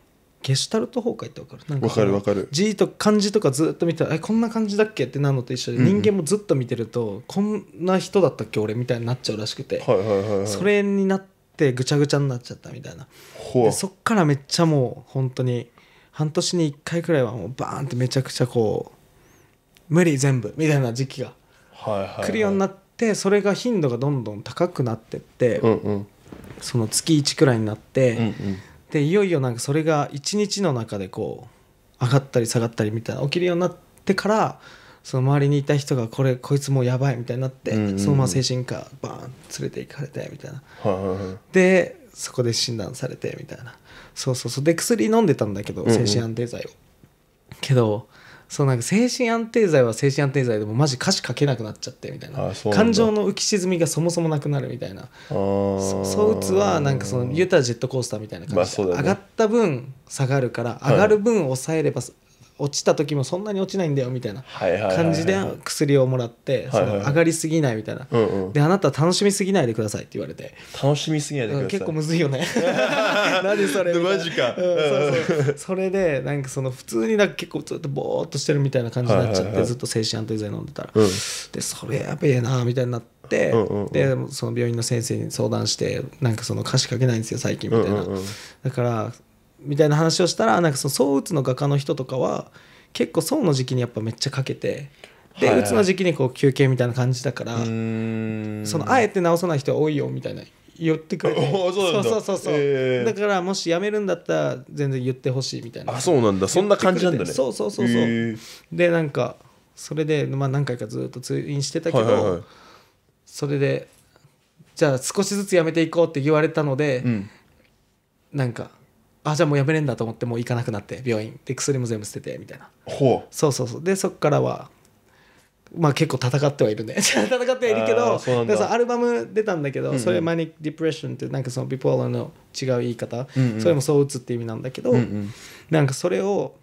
ゲシュタルト崩壊って分かるなんか分かる分かる字と漢字とかずっと見てたらえこんな感じだっけってなるのと一緒で、人間もずっと見てるとこんな人だったっけ俺みたいになっちゃうらしくて、それになってぐちゃぐちゃになっちゃったみたいなそっからめっちゃもう本当に半年に1回くらいはもうバーンってめちゃくちゃこう無理全部みたいな時期が来るようになってそれが頻度がどんどん高くなってって、その月1くらいになって、でいよいよなんかそれが1日の中でこう上がったり下がったりみたいな起きるようになってからその周りにいた人がこれこいつもうやばいみたいになって、うんうん、そのまま精神科バーン連れて行かれてみたいな、でそこで診断されてみたいなそうそうそうで薬飲んでたんだけど、精神安定剤を、けどそうなんか精神安定剤は精神安定剤でもマジ歌詞書けなくなっちゃってみたいな感情の浮き沈みがそもそもなくなるみたいなそううつはなんかその言うたらジェットコースターみたいな感じで、上がった分下がるから上がる分抑えれば落ちた時もそんなに落ちないんだよみたいな感じで薬をもらってその上がりすぎないみたいなであなた楽しみすぎないでくださいって言われて楽しみすぎないでください結構むずいよね 何それマジか、それでなんかその普通になんか結構ずっとぼーっとしてるみたいな感じになっちゃってずっと精神安定剤飲んでたら、でそれやべえなみたいになって。でその病院の先生に相談してなんかその歌詞書けないんですよ最近みたいな、だからみたいな話をしたらなんかその躁うつの画家の人とかは結構層の時期にやっぱめっちゃかけて。で、うつの時期にこう休憩みたいな感じだからそのあえて直さない人は多いよみたいな言ってくれて そうそうそうそう、えー、だからもし辞めるんだったら全然言ってほしいみたいなあそうなんだそんな感じなんだねそうそうそうそう、えー、でなんかそれで、まあ、何回かずっと通院してたけど、はいはいはい、それでじゃあ少しずつ辞めていこうって言われたので、うん、なんかあじゃあもうやめれんだと思ってもう行かなくなって病院で薬も全部捨ててみたいなほうそうそうそうでそっからはまあ結構戦ってはいるね 戦ってはいるけどそうなどんだだからアルバム出たんだけど、うんうんそれマニック・ディプレッションってなんかそのビポーラの違う言い方、うんうんそれも打つって意味なんだけど、うんうんなんかそれを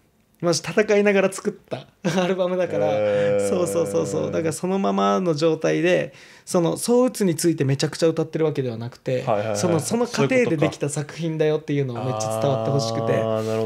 まあ、戦いながら作った アルバムだから、えー、そうそうそうそうだからそのままの状態でその躁鬱についてめちゃくちゃ歌ってるわけではなくて、はいはいはい、そのその過程でできた作品だよっていうのをめっちゃ伝わってほしくて、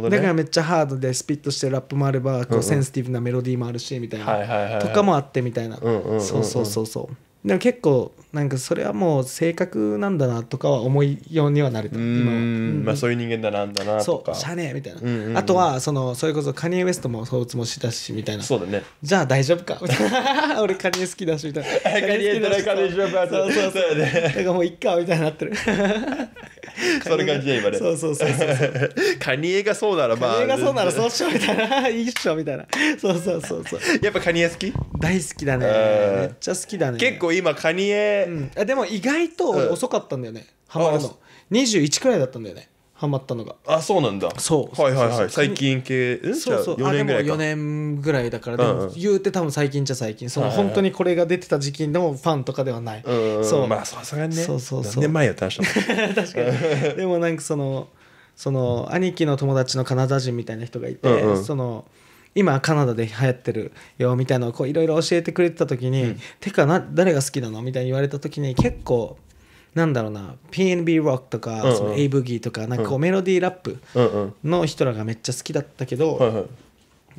ね、だからめっちゃハードでスピットしてラップもあればこうセンシティブなメロディーもあるしみたいな、うんうん、とかもあってみたいな、ううんうんうそうそうそうそう。でも結構なんかそれはもう性格なんだなとかは思いようにはなると今うんまあ、そういう人間だなんだなとかそうシャみたいな、うんうんあとはそのそれこそカニエ・ウエストもそうつもしだしみたいなそうだねじゃあ大丈夫か 俺カニエ好きだしみたいなカニエ好きだしカニエ大丈夫そうそうそうだねだからもういっかみたいになってるそれ感じで今ねそうそうそうそうカニエがそうならまあカニエがそうならそうしようみたいな いいっしょみたいなそうそうそうそうやっぱカニエ好き大好きだねめっちゃ好きだね結構今カニエ、うん、あでも意外と遅かったんだよね、うん、ハマるの21くらいだったんだよねハマったのがあそうなんだそうはいはいはい最近系そうそう4年ぐらいか4年ぐらいだからでも言うて多分最近じゃ最近その本当にこれが出てた時期のファンとかではない、そうまあさすがにねそうそうそう年前やったんした 確かに でもなんかそのその兄貴の友達のカナダ人みたいな人がいて、うんうん、その今カナダで流行ってるよみたいなのをいろいろ教えてくれてた時に、うん、てかな誰が好きなのみたいに言われた時に結構なんだろうな PNB ロックとか、うんうん、その A ブギーとかなんかこうメロディーラップの人らがめっちゃ好きだったけど、うんうん、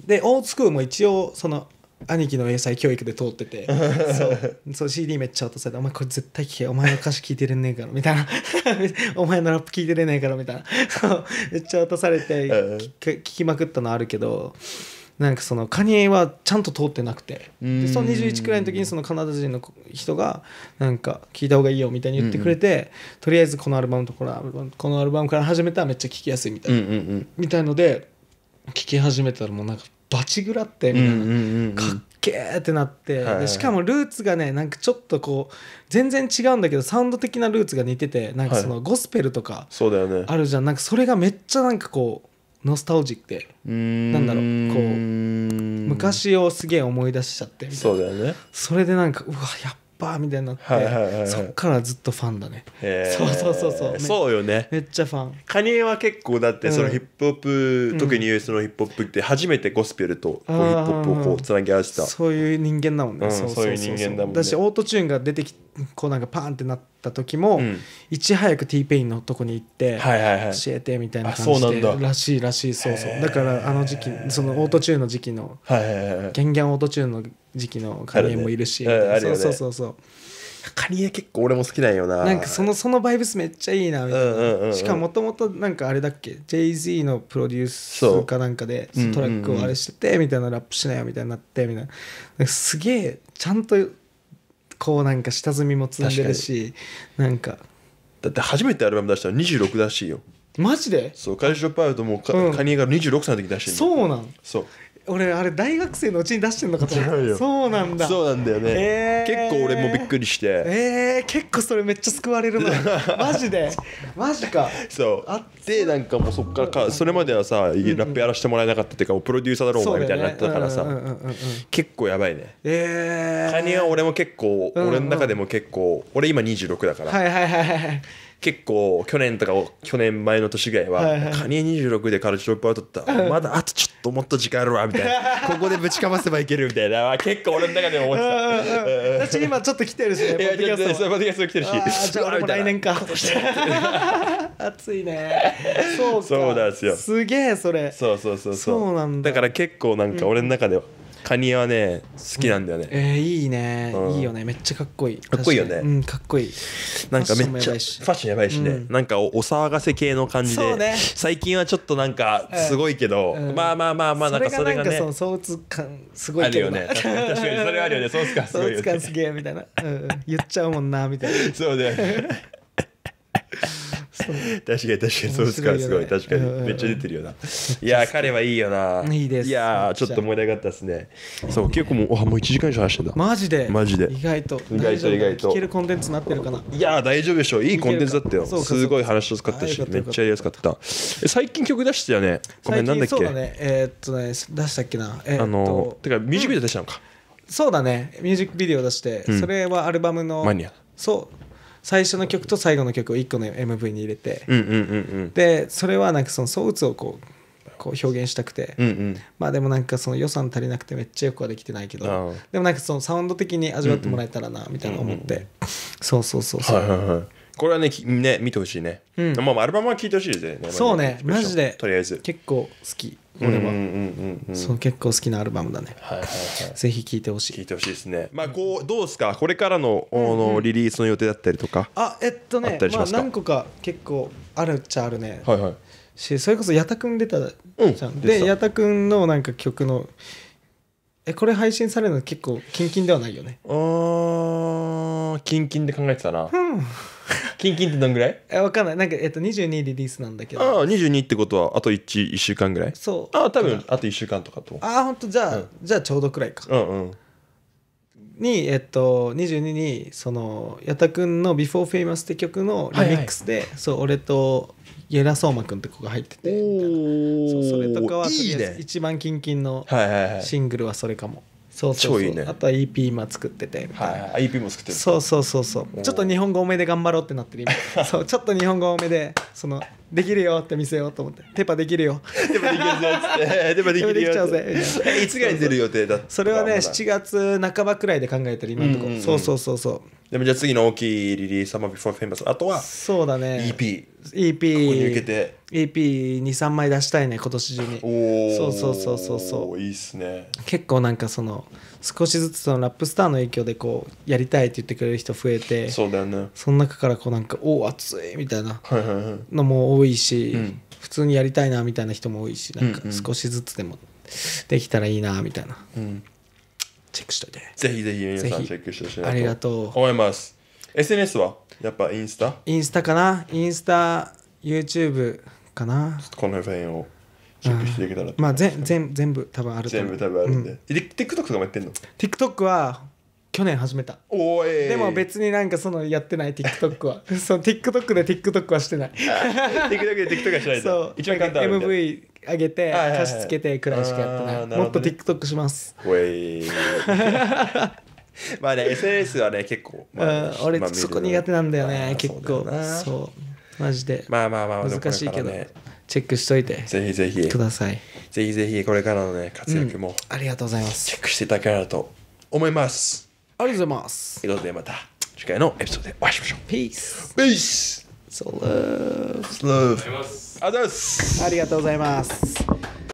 でオーツクーも一応その兄貴の英才教育で通ってて そうそう CD めっちゃ渡されて「お前これ絶対聞けお前の歌詞聞いてれねえから」みたいな「お前のラップ聞いてれねえから」みたいなそうめっちゃ渡されて聞きまくったのあるけどなんかそのカニエはちゃんと通ってなくてでその21くらいの時にそのカナダ人の人がなんか聞いた方がいいよみたいに言ってくれて、うんうん、とりあえずこのアルバムとこのアルバムこのアルバムから始めたらめっちゃ聴きやすいみたいな、うんうんうん、みたいので聴き始めたらもうなんかバチグラってみたいな、うんうんうん、かっけーってなって、はい、でしかもルーツがねなんかちょっとこう全然違うんだけどサウンド的なルーツが似ててなんかそのゴスペルとかあるじゃん、はい、なんかそれがめっちゃなんかこうノスタルジックでなんだろうこう昔をすげえ思い出しちゃってみたいなそうだよねそれでなんかうわやっぱみたいになって、はいはいはい、そっからずっとファンだね、えそうそうそうそうそうよねめっちゃファンカニエは結構だってそのヒップホップ、うん、特に US のヒップホップって初めてゴスペルとこうヒップホップをこうつなぎ合わせたそういう人間だもんね、うん、そういう人間だもんねだしオートチューンが出てきてコーナーがパーンってなった時も、うん、いち早く T ペインのとこに行って、はいはいはい、教えてみたいな感じでらしいらしいそうそうだからあの時期そのオートチューンの時期の、はいはいはい、ギャンギャンオートチューンの時期のカニエもいるし、ね、そうそうそうそう。カニエ結構俺も好きなんよななんかそのそのバイブスめっちゃいいなみたいな、うんうんうんうん、しかもともとなんかあれだっけ JZ のプロデュースかなんかでトラックをあれしててみたいなラップしなよみたいになってみたいなすげえちゃんと構なんか下積みも積んでるしなんかだって初めてアルバム出したの26だしよマジでそうカリシロパイロッもカ,、うカニエが26歳の時出してるそうなんそう俺あれ大学生のうちに出してんのかと思うそうなんだそうなんだよね、えー、結構俺もびっくりしてええー、結構それめっちゃ救われるの マジでマジかそうあってなんかもうそっからかそれまではさ、ラップやらせてもらえなかったっていうか、プロデューサーだろうお前みたいになってたからさ、結構やばいねええー、カニは俺も結構俺の中でも結構、俺今26だからはいはいはいはい結構去年とか去年前の年ぐらいは「カニエ26でカルチュロップアウトったらまだあとちょっともっと時間あるわ」みたいな「ここでぶちかませばいける」みたいな 結構俺の中でも思ってた私今ちょっと来てるしねポッドキャストャスト来てるしじゃあ俺も来年か 暑いねそうかそうなんですよすげえそれそうそうそうそうそうなんだだから結構なんか俺の中では、うんカニはね好きなんだよね、うん、えー、いいね、うん、いいよねめっちゃかっこいいかっこいいよねうんかっこいいなんかめっちゃファッションやばいしね、うん、なんかお騒がせ系の感じで、ね、最近はちょっとなんかすごいけど、うん、まあまあまあまあなんかそれがねそれが相鬱感すごいあるよね確かにそれはあるよね相鬱感すごいよね相鬱感すげえみたいな、うん、言っちゃうもんなみたいな そうだよね確かに確かにそうですからすごい確かにめっちゃ出てるよな、いや彼はいいよないいですいやちょっと盛り上がったですねそう結構もうあもう1時間以上話してんだマジでマジで意外と意外と意外と聞けるコンテンツになってるかないや大丈夫でしょういいコンテンツだったよすごい話しやすかったしめっちゃやりやすかった最近曲出してたよねごめんなんだっけそうだねえっとね出したっけな、えあのてかミュージックビデオ出したのか、そうだねミュージックビデオ出して、それはアルバムのマニアそう最初の曲と最後の曲を1個の MV に入れて、でそれはなんかその相鬱をこうこう表現したくて、うんうん、まあでもなんかその予算足りなくてめっちゃよくはできてないけどでもなんかそのサウンド的に味わってもらえたらなみたいな思って、そうそうそうそう、はいはいはい、これはねね見てほしいね、うん、まあアルバムは聴いてほしいですねそうねマジでとりあえず結構好き俺は、うんうんうん、そう結構好きなアルバムだね、はいはいはい、ぜひ聴いてほしい聴いてほしいですねまあこうどうですかこれからの,、うんのリリースの予定だったりとかあえっとねまあ、何個か結構あるっちゃあるねはいはいしそれこそ矢田君出たじゃん、で矢田君のなんか曲のえこれ配信されるの結構キンキンではないよねあキンキンで考えてたな、うん、キンキンってどんぐらいえ分かんないなんか、えっと、22リリースなんだけどああ22ってことはあと 1, 1週間ぐらいそうああ多分あと1週間とかとああほんとじゃあ、うん、じゃあちょうどくらいかうんうんに、えっと、22にその矢田君の「BeforeFamous」って曲のリミックスで、はいはい、そう俺とゲラソ相馬君って子が入っててそうそれとかはいいね一番キンキンのシングルはそれかも、そうそうそう、ね、あとは EP 今作っててみたいな、はい、EP も作ってるそうそうそうそうちょっと日本語多めで頑張ろうってなってる今 そうちょっと日本語多めでそのできるよって見せようと思ってテパできるよテパできるぞっつってテパできるよっつてできちゃいつぐらいに出る予定だったそれはね7月半ばくらいで考えてる今のところ、そうそうそうそうでもじゃあ次の大きいリリース「サマービフォーフェンバス」あとはそうだね EP EP に向けて EP23 枚出したいね今年中におおそうそうそうそうそういいっすね結構なんかその少しずつそのラップスターの影響でこうやりたいって言ってくれる人増えてそうだよねその中からこうなんか「おお熱い!」みたいなのも多いし、普通にやりたいなみたいな人も多いしなんか少しずつでもできたらいいなみたいな、うん、チェックしといてぜひぜひ皆さんチェックしてほしいなありがとう思います SNS はやっぱインスタインスタかなインスタ YouTube かなちょっとこの辺をチェックしていけたら、まあ全全全部多分ある全部多分あるんで、うん、で TikTok とかもやってんの ?TikTok は去年始めたおえでも別になんかそのやってない TikTok は その TikTok で TikTok はしてない TikTok で TikTok はしない そう一番簡単 MV 上げて歌詞つけてくらいしかやってない、ね、もっと TikTok しますおい まあね SNS はね結構、まあ、俺そこ苦手なんだよね結構そうマジでまあまあまあ難しいけど、ね、チェックしといてぜひぜひくださいぜひぜひこれからのね活躍も、ありがとうございますチェックしていただけたらと思いますありがとうございますということでまた次回のエピソードでお会いしましょう Peace p e a c e ありがとうございます。